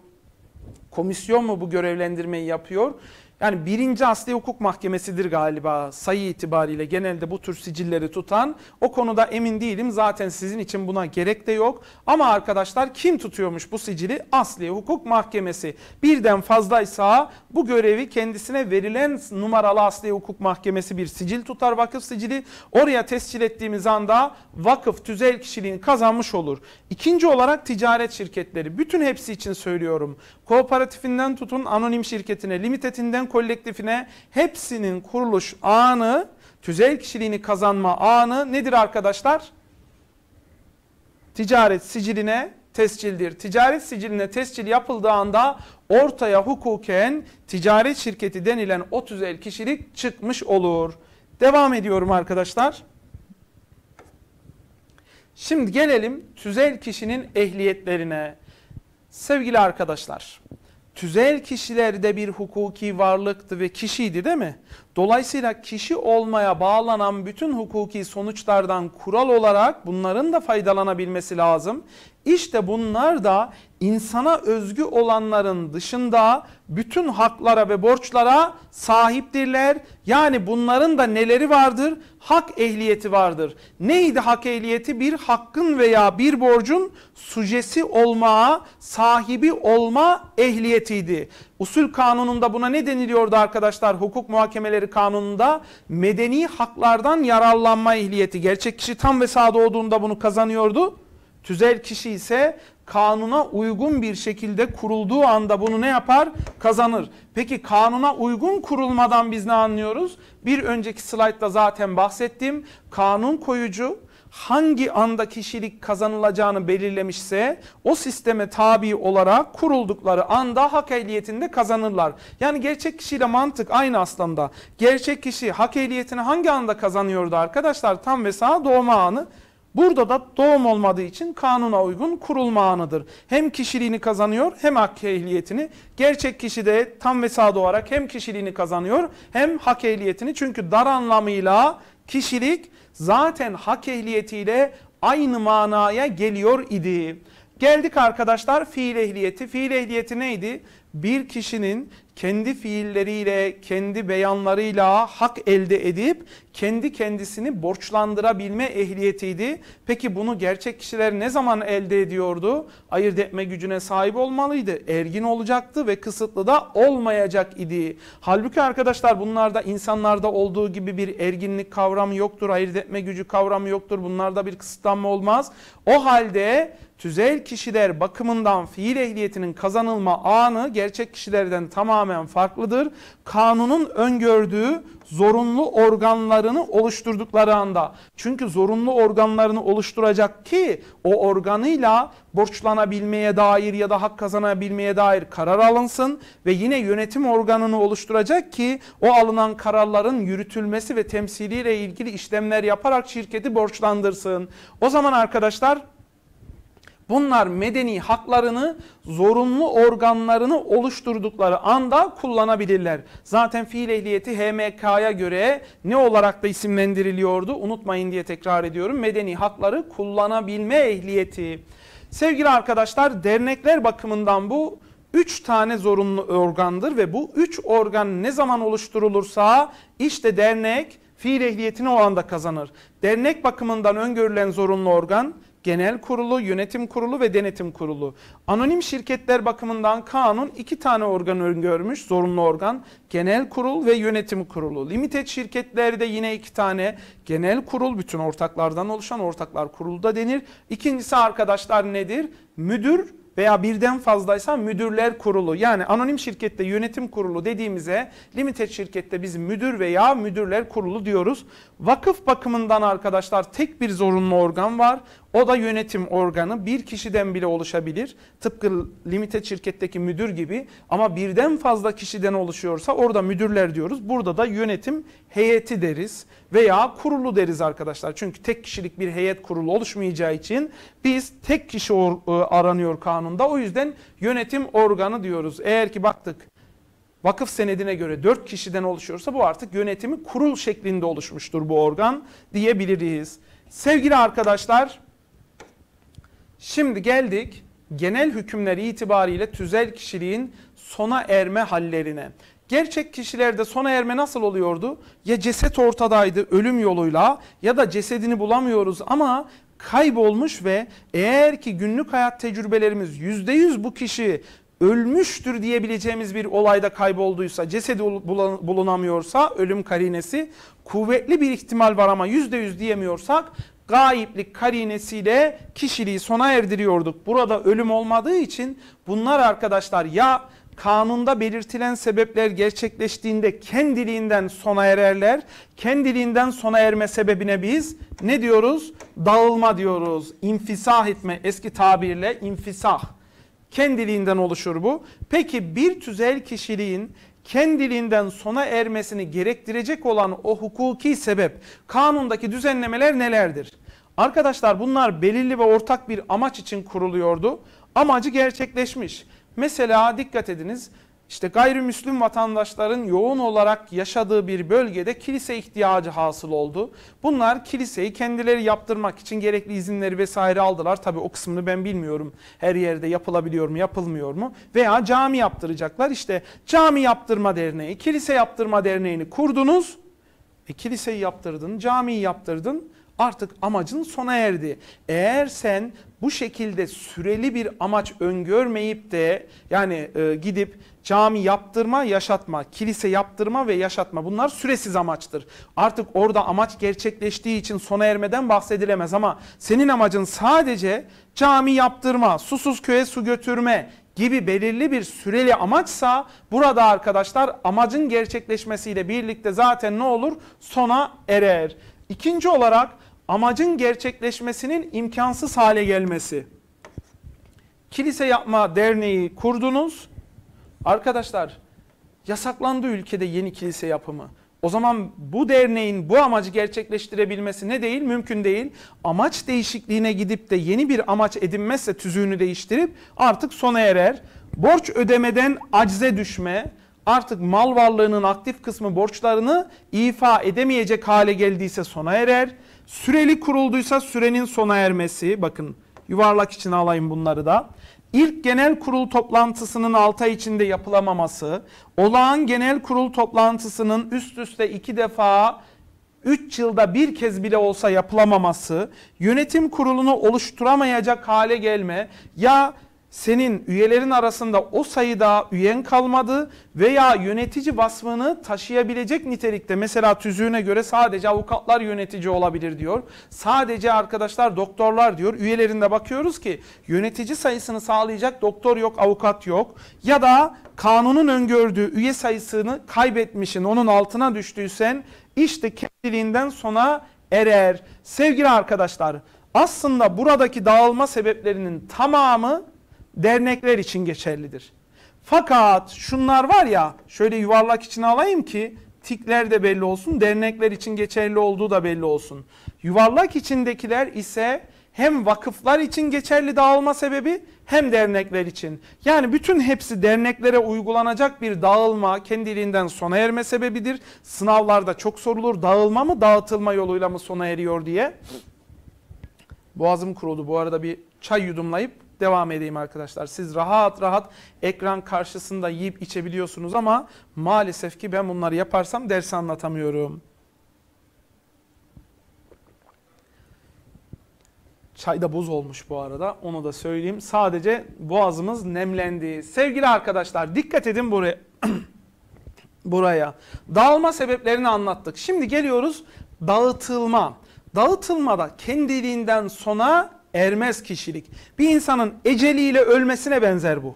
komisyon mu bu görevlendirmeyi yapıyor? Yani birinci asli hukuk mahkemesidir galiba sayı itibariyle genelde bu tür sicilleri tutan. O konuda emin değilim zaten sizin için buna gerek de yok. Ama arkadaşlar kim tutuyormuş bu sicili? Asli hukuk mahkemesi. Birden fazlaysa bu görevi kendisine verilen numaralı asli hukuk mahkemesi bir sicil tutar vakıf sicili. Oraya tescil ettiğimiz anda vakıf tüzel kişiliğini kazanmış olur. İkinci olarak ticaret şirketleri. Bütün hepsi için söylüyorum. Kooperatifinden tutun anonim şirketine, limitetinden kolektifine hepsinin kuruluş anı, tüzel kişiliğini kazanma anı nedir arkadaşlar? Ticaret siciline tescildir. Ticaret siciline tescil yapıldığı anda ortaya hukuken ticaret şirketi denilen 30 el kişilik çıkmış olur. Devam ediyorum arkadaşlar. Şimdi gelelim tüzel kişinin ehliyetlerine. Sevgili arkadaşlar, tüzel kişiler de bir hukuki varlıktı ve kişiydi değil mi? Dolayısıyla kişi olmaya bağlanan bütün hukuki sonuçlardan kural olarak bunların da faydalanabilmesi lazım. İşte bunlar da insana özgü olanların dışında bütün haklara ve borçlara sahiptirler. Yani bunların da neleri vardır? Hak ehliyeti vardır. Neydi hak ehliyeti? Bir hakkın veya bir borcun sujesi olma, sahibi olma ehliyetiydi. Usul kanununda buna ne deniliyordu arkadaşlar? Hukuk muhakemeleri kanununda medeni haklardan yararlanma ehliyeti. Gerçek kişi tam ve sade olduğunda bunu kazanıyordu Tüzel kişi ise kanuna uygun bir şekilde kurulduğu anda bunu ne yapar? Kazanır. Peki kanuna uygun kurulmadan biz ne anlıyoruz? Bir önceki slaytta zaten bahsettim. Kanun koyucu hangi anda kişilik kazanılacağını belirlemişse o sisteme tabi olarak kuruldukları anda hak ehliyetinde kazanırlar. Yani gerçek kişiyle mantık aynı aslında. Gerçek kişi hak ehliyetini hangi anda kazanıyordu arkadaşlar? Tam ve sağ doğma anı Burada da doğum olmadığı için kanuna uygun kurulma anıdır. Hem kişiliğini kazanıyor hem hak ehliyetini. Gerçek kişi de tam ve sade olarak hem kişiliğini kazanıyor hem hak ehliyetini. Çünkü dar anlamıyla kişilik zaten hak ehliyetiyle aynı manaya geliyor idi. Geldik arkadaşlar fiil ehliyeti. Fiil ehliyeti neydi? Bir kişinin kendi fiilleriyle, kendi beyanlarıyla hak elde edip kendi kendisini borçlandırabilme ehliyetiydi. Peki bunu gerçek kişiler ne zaman elde ediyordu? Ayırt etme gücüne sahip olmalıydı. Ergin olacaktı ve kısıtlı da olmayacak idi. Halbuki arkadaşlar bunlarda insanlarda olduğu gibi bir erginlik kavramı yoktur. Ayırt etme gücü kavramı yoktur. Bunlarda bir kısıtlanma olmaz. O halde tüzel kişiler bakımından fiil ehliyetinin kazanılma anı gerçek kişilerden tamamen farklıdır. Kanunun öngördüğü zorunlu organlarını oluşturdukları anda. Çünkü zorunlu organlarını oluşturacak ki o organıyla borçlanabilmeye dair ya da hak kazanabilmeye dair karar alınsın ve yine yönetim organını oluşturacak ki o alınan kararların yürütülmesi ve temsiliyle ilgili işlemler yaparak şirketi borçlandırsın. O zaman arkadaşlar Bunlar medeni haklarını zorunlu organlarını oluşturdukları anda kullanabilirler. Zaten fiil ehliyeti HMK'ya göre ne olarak da isimlendiriliyordu? Unutmayın diye tekrar ediyorum. Medeni hakları kullanabilme ehliyeti. Sevgili arkadaşlar dernekler bakımından bu 3 tane zorunlu organdır ve bu 3 organ ne zaman oluşturulursa işte dernek fiil ehliyetini o anda kazanır. Dernek bakımından öngörülen zorunlu organ genel kurulu, yönetim kurulu ve denetim kurulu. Anonim şirketler bakımından kanun iki tane organ öngörmüş. Zorunlu organ genel kurul ve yönetim kurulu. Limited şirketlerde yine iki tane genel kurul bütün ortaklardan oluşan ortaklar kurulda denir. İkincisi arkadaşlar nedir? Müdür veya birden fazlaysa müdürler kurulu yani anonim şirkette yönetim kurulu dediğimize limited şirkette biz müdür veya müdürler kurulu diyoruz. Vakıf bakımından arkadaşlar tek bir zorunlu organ var. O da yönetim organı bir kişiden bile oluşabilir. Tıpkı limite şirketteki müdür gibi ama birden fazla kişiden oluşuyorsa orada müdürler diyoruz. Burada da yönetim heyeti deriz veya kurulu deriz arkadaşlar. Çünkü tek kişilik bir heyet kurulu oluşmayacağı için biz tek kişi e, aranıyor kanunda. O yüzden yönetim organı diyoruz. Eğer ki baktık vakıf senedine göre 4 kişiden oluşuyorsa bu artık yönetimi kurul şeklinde oluşmuştur bu organ diyebiliriz. Sevgili arkadaşlar Şimdi geldik genel hükümler itibariyle tüzel kişiliğin sona erme hallerine. Gerçek kişilerde sona erme nasıl oluyordu? Ya ceset ortadaydı ölüm yoluyla ya da cesedini bulamıyoruz ama kaybolmuş ve eğer ki günlük hayat tecrübelerimiz yüzde yüz bu kişi ölmüştür diyebileceğimiz bir olayda kaybolduysa, cesedi bulunamıyorsa ölüm karinesi, kuvvetli bir ihtimal var ama yüzde yüz diyemiyorsak Gayiplik karinesiyle kişiliği sona erdiriyorduk. Burada ölüm olmadığı için bunlar arkadaşlar ya kanunda belirtilen sebepler gerçekleştiğinde kendiliğinden sona ererler. Kendiliğinden sona erme sebebine biz ne diyoruz? Dağılma diyoruz. İnfisah etme eski tabirle infisah. Kendiliğinden oluşur bu. Peki bir tüzel kişiliğin kendiliğinden sona ermesini gerektirecek olan o hukuki sebep, kanundaki düzenlemeler nelerdir? Arkadaşlar bunlar belirli ve ortak bir amaç için kuruluyordu. Amacı gerçekleşmiş. Mesela dikkat ediniz işte gayrimüslim vatandaşların yoğun olarak yaşadığı bir bölgede kilise ihtiyacı hasıl oldu. Bunlar kiliseyi kendileri yaptırmak için gerekli izinleri vesaire aldılar. Tabii o kısmını ben bilmiyorum. Her yerde yapılabiliyor mu, yapılmıyor mu? Veya cami yaptıracaklar. İşte cami yaptırma derneği, kilise yaptırma derneğini kurdunuz. E, kiliseyi yaptırdın, camiyi yaptırdın artık amacın sona erdi. Eğer sen bu şekilde süreli bir amaç öngörmeyip de yani e, gidip Cami yaptırma, yaşatma, kilise yaptırma ve yaşatma bunlar süresiz amaçtır. Artık orada amaç gerçekleştiği için sona ermeden bahsedilemez ama senin amacın sadece cami yaptırma, susuz köye su götürme gibi belirli bir süreli amaçsa burada arkadaşlar amacın gerçekleşmesiyle birlikte zaten ne olur? Sona erer. İkinci olarak amacın gerçekleşmesinin imkansız hale gelmesi. Kilise yapma derneği kurdunuz Arkadaşlar yasaklandı ülkede yeni kilise yapımı. O zaman bu derneğin bu amacı gerçekleştirebilmesi ne değil? Mümkün değil. Amaç değişikliğine gidip de yeni bir amaç edinmezse tüzüğünü değiştirip artık sona erer. Borç ödemeden acze düşme, artık mal varlığının aktif kısmı borçlarını ifa edemeyecek hale geldiyse sona erer. Süreli kurulduysa sürenin sona ermesi, bakın yuvarlak içine alayım bunları da. İlk genel kurul toplantısının 6 ay içinde yapılamaması, olağan genel kurul toplantısının üst üste 2 defa 3 yılda bir kez bile olsa yapılamaması, yönetim kurulunu oluşturamayacak hale gelme ya senin üyelerin arasında o sayıda üyen kalmadı veya yönetici vasfını taşıyabilecek nitelikte mesela tüzüğüne göre sadece avukatlar yönetici olabilir diyor. Sadece arkadaşlar doktorlar diyor. Üyelerinde bakıyoruz ki yönetici sayısını sağlayacak doktor yok, avukat yok ya da kanunun öngördüğü üye sayısını kaybetmişin, onun altına düştüysen işte kendiliğinden sona erer. Sevgili arkadaşlar, aslında buradaki dağılma sebeplerinin tamamı dernekler için geçerlidir. Fakat şunlar var ya şöyle yuvarlak içine alayım ki tikler de belli olsun dernekler için geçerli olduğu da belli olsun. Yuvarlak içindekiler ise hem vakıflar için geçerli dağılma sebebi hem dernekler için. Yani bütün hepsi derneklere uygulanacak bir dağılma kendiliğinden sona erme sebebidir. Sınavlarda çok sorulur dağılma mı dağıtılma yoluyla mı sona eriyor diye. Boğazım kurudu bu arada bir çay yudumlayıp devam edeyim arkadaşlar. Siz rahat rahat ekran karşısında yiyip içebiliyorsunuz ama maalesef ki ben bunları yaparsam dersi anlatamıyorum. Çay da buz olmuş bu arada onu da söyleyeyim. Sadece boğazımız nemlendi. Sevgili arkadaşlar dikkat edin buraya. buraya. Dağılma sebeplerini anlattık. Şimdi geliyoruz dağıtılma. Dağıtılmada kendiliğinden sona ermez kişilik. Bir insanın eceliyle ölmesine benzer bu.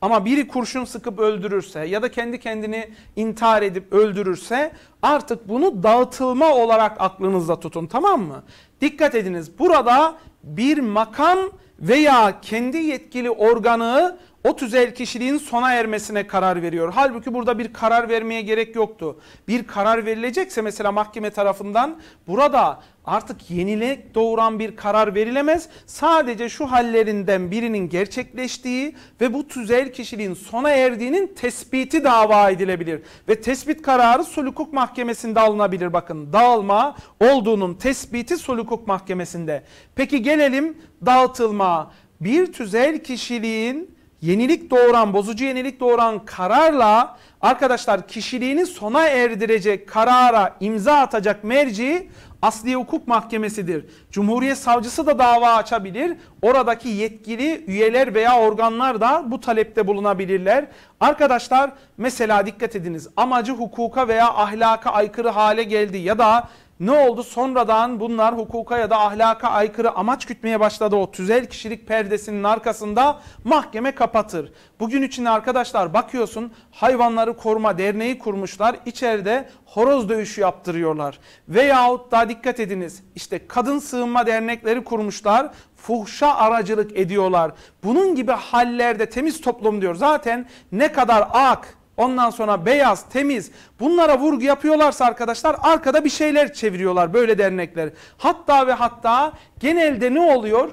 Ama biri kurşun sıkıp öldürürse ya da kendi kendini intihar edip öldürürse artık bunu dağıtılma olarak aklınızda tutun tamam mı? Dikkat ediniz burada bir makam veya kendi yetkili organı o tüzel kişiliğin sona ermesine karar veriyor. Halbuki burada bir karar vermeye gerek yoktu. Bir karar verilecekse mesela mahkeme tarafından burada artık yenilik doğuran bir karar verilemez. Sadece şu hallerinden birinin gerçekleştiği ve bu tüzel kişiliğin sona erdiğinin tespiti dava edilebilir. Ve tespit kararı sulukuk mahkemesinde alınabilir. Bakın dağılma olduğunun tespiti sulukuk mahkemesinde. Peki gelelim dağıtılma. Bir tüzel kişiliğin yenilik doğuran, bozucu yenilik doğuran kararla arkadaşlar kişiliğini sona erdirecek karara imza atacak merci Asli Hukuk Mahkemesi'dir. Cumhuriyet Savcısı da dava açabilir. Oradaki yetkili üyeler veya organlar da bu talepte bulunabilirler. Arkadaşlar mesela dikkat ediniz amacı hukuka veya ahlaka aykırı hale geldi ya da ne oldu? Sonradan bunlar hukuka ya da ahlaka aykırı amaç gütmeye başladı. O tüzel kişilik perdesinin arkasında mahkeme kapatır. Bugün için arkadaşlar bakıyorsun hayvanları koruma derneği kurmuşlar. içeride horoz dövüşü yaptırıyorlar. Veyahut da dikkat ediniz işte kadın sığınma dernekleri kurmuşlar fuhşa aracılık ediyorlar. Bunun gibi hallerde temiz toplum diyor. Zaten ne kadar ak, Ondan sonra beyaz, temiz bunlara vurgu yapıyorlarsa arkadaşlar arkada bir şeyler çeviriyorlar böyle dernekler. Hatta ve hatta genelde ne oluyor?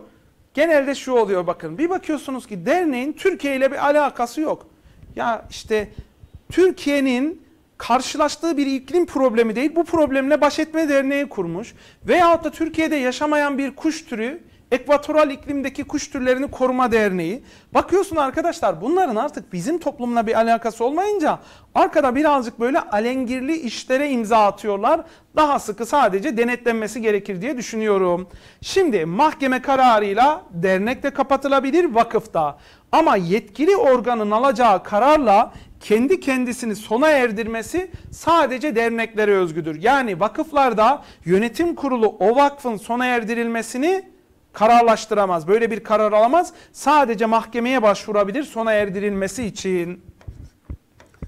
Genelde şu oluyor bakın bir bakıyorsunuz ki derneğin Türkiye ile bir alakası yok. Ya işte Türkiye'nin karşılaştığı bir iklim problemi değil bu problemle baş etme derneği kurmuş. Veyahut da Türkiye'de yaşamayan bir kuş türü Ekvatoral iklimdeki kuş türlerini koruma derneği. Bakıyorsun arkadaşlar bunların artık bizim toplumla bir alakası olmayınca arkada birazcık böyle alengirli işlere imza atıyorlar. Daha sıkı sadece denetlenmesi gerekir diye düşünüyorum. Şimdi mahkeme kararıyla dernek de kapatılabilir vakıfta. Ama yetkili organın alacağı kararla kendi kendisini sona erdirmesi sadece derneklere özgüdür. Yani vakıflarda yönetim kurulu o vakfın sona erdirilmesini kararlaştıramaz. Böyle bir karar alamaz. Sadece mahkemeye başvurabilir sona erdirilmesi için.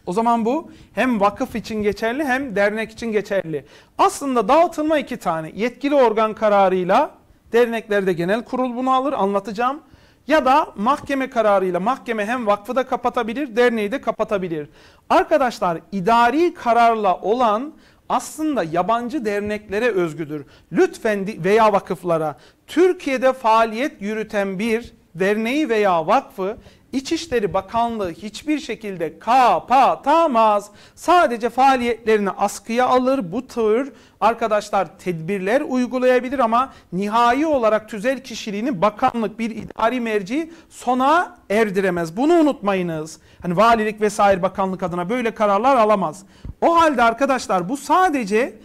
O zaman bu hem vakıf için geçerli hem dernek için geçerli. Aslında dağıtılma iki tane. Yetkili organ kararıyla derneklerde genel kurul bunu alır anlatacağım. Ya da mahkeme kararıyla mahkeme hem vakfı da kapatabilir, derneği de kapatabilir. Arkadaşlar idari kararla olan aslında yabancı derneklere özgüdür. Lütfen veya vakıflara Türkiye'de faaliyet yürüten bir derneği veya vakfı İçişleri Bakanlığı hiçbir şekilde kapatamaz. Sadece faaliyetlerini askıya alır. Bu tür arkadaşlar tedbirler uygulayabilir ama nihai olarak tüzel kişiliğini bakanlık bir idari merci sona erdiremez. Bunu unutmayınız. Hani valilik vesaire bakanlık adına böyle kararlar alamaz. O halde arkadaşlar bu sadece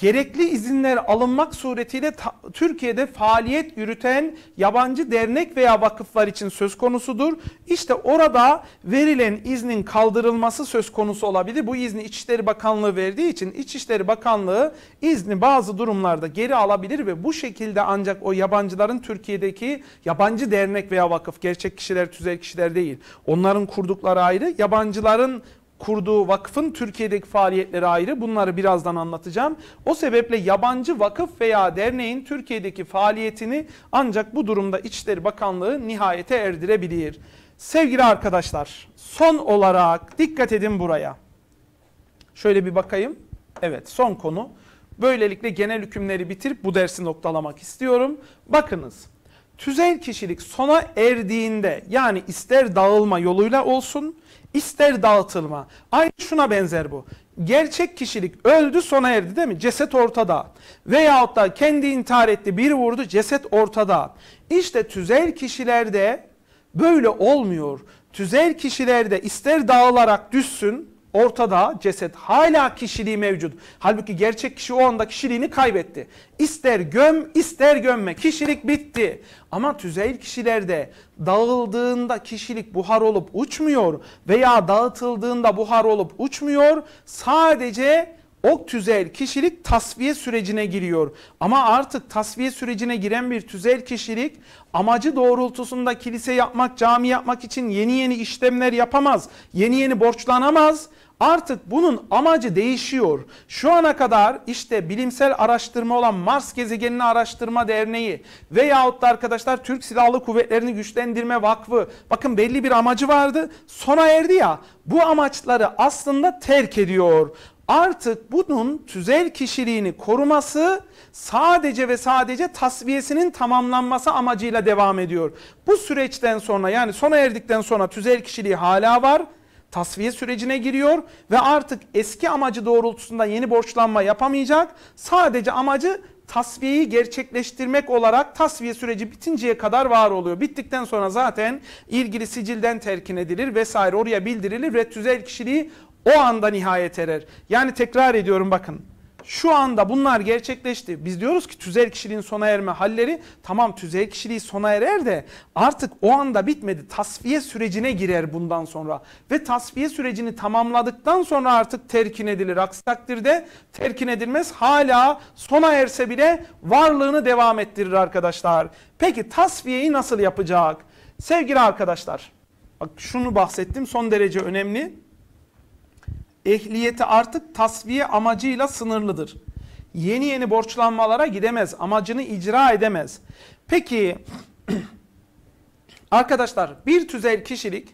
gerekli izinler alınmak suretiyle Türkiye'de faaliyet yürüten yabancı dernek veya vakıflar için söz konusudur. İşte orada verilen iznin kaldırılması söz konusu olabilir. Bu izni İçişleri Bakanlığı verdiği için İçişleri Bakanlığı izni bazı durumlarda geri alabilir ve bu şekilde ancak o yabancıların Türkiye'deki yabancı dernek veya vakıf gerçek kişiler tüzel kişiler değil. Onların kurdukları ayrı yabancıların kurduğu vakfın Türkiye'deki faaliyetleri ayrı. Bunları birazdan anlatacağım. O sebeple yabancı vakıf veya derneğin Türkiye'deki faaliyetini ancak bu durumda İçişleri Bakanlığı nihayete erdirebilir. Sevgili arkadaşlar, son olarak dikkat edin buraya. Şöyle bir bakayım. Evet, son konu. Böylelikle genel hükümleri bitirip bu dersi noktalamak istiyorum. Bakınız. Tüzel kişilik sona erdiğinde yani ister dağılma yoluyla olsun, ister dağıtılma. Aynı şuna benzer bu. Gerçek kişilik öldü sona erdi değil mi? Ceset ortada. Veyahut da kendi intihar etti biri vurdu ceset ortada. İşte tüzel kişilerde böyle olmuyor. Tüzel kişilerde ister dağılarak düşsün ortada ceset hala kişiliği mevcut. Halbuki gerçek kişi o anda kişiliğini kaybetti. İster göm ister gömme kişilik bitti. Ama tüzel kişilerde dağıldığında kişilik buhar olup uçmuyor veya dağıtıldığında buhar olup uçmuyor. Sadece o tüzel kişilik tasfiye sürecine giriyor. Ama artık tasfiye sürecine giren bir tüzel kişilik amacı doğrultusunda kilise yapmak, cami yapmak için yeni yeni işlemler yapamaz. Yeni yeni borçlanamaz. Artık bunun amacı değişiyor. Şu ana kadar işte bilimsel araştırma olan Mars Gezegenini Araştırma Derneği veyahut da arkadaşlar Türk Silahlı Kuvvetlerini Güçlendirme Vakfı bakın belli bir amacı vardı sona erdi ya bu amaçları aslında terk ediyor. Artık bunun tüzel kişiliğini koruması sadece ve sadece tasfiyesinin tamamlanması amacıyla devam ediyor. Bu süreçten sonra yani sona erdikten sonra tüzel kişiliği hala var tasfiye sürecine giriyor ve artık eski amacı doğrultusunda yeni borçlanma yapamayacak. Sadece amacı tasfiyeyi gerçekleştirmek olarak tasfiye süreci bitinceye kadar var oluyor. Bittikten sonra zaten ilgili sicilden terkin edilir vesaire oraya bildirilir ve tüzel kişiliği o anda nihayet erer. Yani tekrar ediyorum bakın. Şu anda bunlar gerçekleşti. Biz diyoruz ki tüzel kişiliğin sona erme halleri tamam tüzel kişiliği sona erer de artık o anda bitmedi. Tasfiye sürecine girer bundan sonra ve tasfiye sürecini tamamladıktan sonra artık terkin edilir. Aksi takdirde terkin edilmez. Hala sona erse bile varlığını devam ettirir arkadaşlar. Peki tasfiyeyi nasıl yapacak? Sevgili arkadaşlar bak şunu bahsettim son derece önemli ehliyeti artık tasfiye amacıyla sınırlıdır. Yeni yeni borçlanmalara gidemez, amacını icra edemez. Peki arkadaşlar bir tüzel kişilik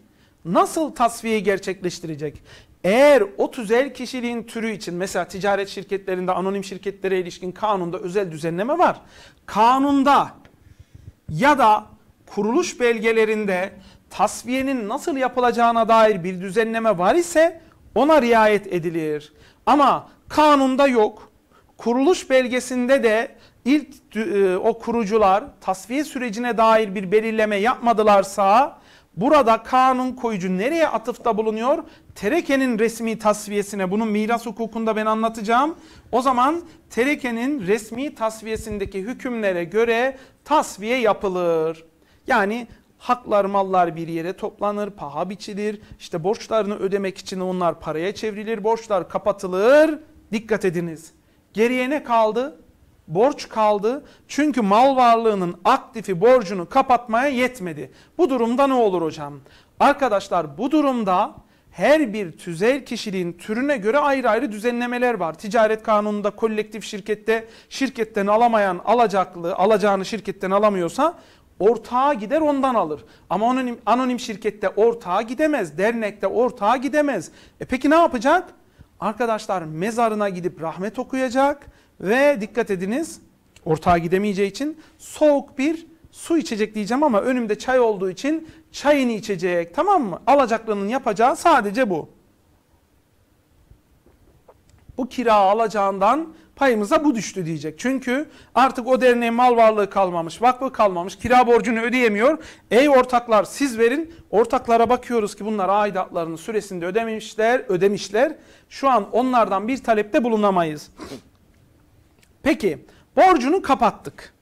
nasıl tasfiye gerçekleştirecek? Eğer o tüzel kişiliğin türü için mesela ticaret şirketlerinde anonim şirketlere ilişkin kanunda özel düzenleme var. Kanunda ya da kuruluş belgelerinde tasfiyenin nasıl yapılacağına dair bir düzenleme var ise ona riayet edilir. Ama kanunda yok. Kuruluş belgesinde de ilk e, o kurucular tasfiye sürecine dair bir belirleme yapmadılarsa burada kanun koyucu nereye atıfta bulunuyor? Terekenin resmi tasfiyesine bunun miras hukukunda ben anlatacağım. O zaman terekenin resmi tasfiyesindeki hükümlere göre tasfiye yapılır. Yani Haklar mallar bir yere toplanır, paha biçilir. İşte borçlarını ödemek için onlar paraya çevrilir. Borçlar kapatılır. Dikkat ediniz. Geriye ne kaldı? Borç kaldı. Çünkü mal varlığının aktifi borcunu kapatmaya yetmedi. Bu durumda ne olur hocam? Arkadaşlar bu durumda her bir tüzel kişiliğin türüne göre ayrı ayrı düzenlemeler var. Ticaret kanununda kolektif şirkette şirketten alamayan alacaklı alacağını şirketten alamıyorsa ortağa gider ondan alır. Ama anonim, anonim şirkette ortağa gidemez, dernekte ortağa gidemez. E peki ne yapacak? Arkadaşlar mezarına gidip rahmet okuyacak ve dikkat ediniz ortağa gidemeyeceği için soğuk bir su içecek diyeceğim ama önümde çay olduğu için çayını içecek tamam mı? Alacaklarının yapacağı sadece bu. Bu kira alacağından payımıza bu düştü diyecek. Çünkü artık o derneğin mal varlığı kalmamış, vakfı kalmamış, kira borcunu ödeyemiyor. Ey ortaklar siz verin. Ortaklara bakıyoruz ki bunlar aidatlarını süresinde ödememişler, ödemişler. Şu an onlardan bir talepte bulunamayız. Peki borcunu kapattık.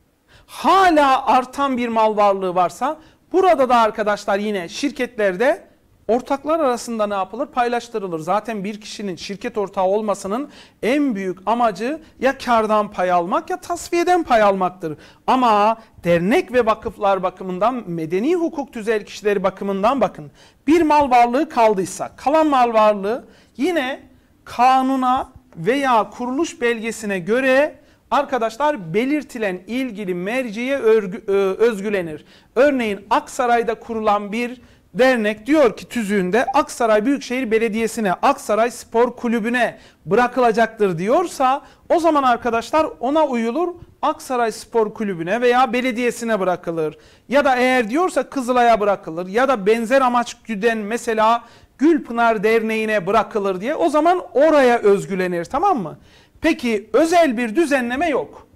Hala artan bir mal varlığı varsa burada da arkadaşlar yine şirketlerde ortaklar arasında ne yapılır? Paylaştırılır. Zaten bir kişinin şirket ortağı olmasının en büyük amacı ya kardan pay almak ya tasfiyeden pay almaktır. Ama dernek ve vakıflar bakımından medeni hukuk tüzel kişileri bakımından bakın. Bir mal varlığı kaldıysa kalan mal varlığı yine kanuna veya kuruluş belgesine göre arkadaşlar belirtilen ilgili merciye örgü, ö, e, özgülenir. Örneğin Aksaray'da kurulan bir Dernek diyor ki tüzüğünde Aksaray Büyükşehir Belediyesi'ne, Aksaray Spor Kulübü'ne bırakılacaktır diyorsa o zaman arkadaşlar ona uyulur Aksaray Spor Kulübü'ne veya belediyesine bırakılır. Ya da eğer diyorsa Kızılay'a bırakılır ya da benzer amaç güden mesela Gülpınar Derneği'ne bırakılır diye o zaman oraya özgülenir tamam mı? Peki özel bir düzenleme yok.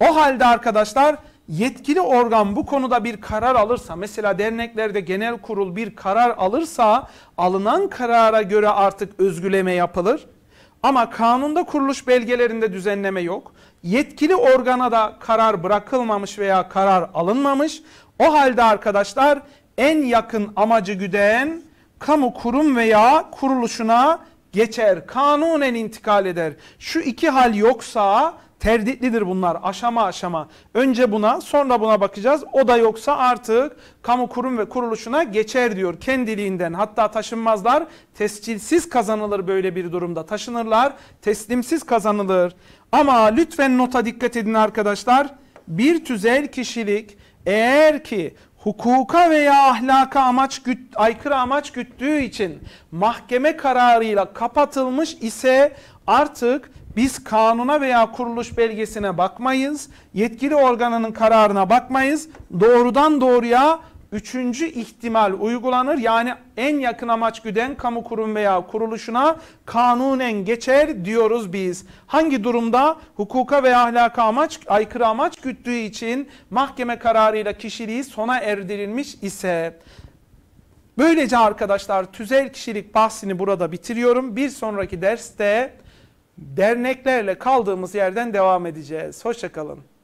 O halde arkadaşlar yetkili organ bu konuda bir karar alırsa mesela derneklerde genel kurul bir karar alırsa alınan karara göre artık özgüleme yapılır. Ama kanunda kuruluş belgelerinde düzenleme yok. Yetkili organa da karar bırakılmamış veya karar alınmamış. O halde arkadaşlar en yakın amacı güden kamu kurum veya kuruluşuna geçer. Kanunen intikal eder. Şu iki hal yoksa Terditlidir bunlar aşama aşama. Önce buna sonra buna bakacağız. O da yoksa artık kamu kurum ve kuruluşuna geçer diyor kendiliğinden. Hatta taşınmazlar tescilsiz kazanılır böyle bir durumda. Taşınırlar teslimsiz kazanılır. Ama lütfen nota dikkat edin arkadaşlar. Bir tüzel kişilik eğer ki hukuka veya ahlaka amaç güt, aykırı amaç güttüğü için mahkeme kararıyla kapatılmış ise artık biz kanuna veya kuruluş belgesine bakmayız. Yetkili organının kararına bakmayız. Doğrudan doğruya üçüncü ihtimal uygulanır. Yani en yakın amaç güden kamu kurum veya kuruluşuna kanunen geçer diyoruz biz. Hangi durumda hukuka veya ahlaka amaç, aykırı amaç güttüğü için mahkeme kararıyla kişiliği sona erdirilmiş ise... Böylece arkadaşlar tüzel kişilik bahsini burada bitiriyorum. Bir sonraki derste derneklerle kaldığımız yerden devam edeceğiz. Hoşçakalın.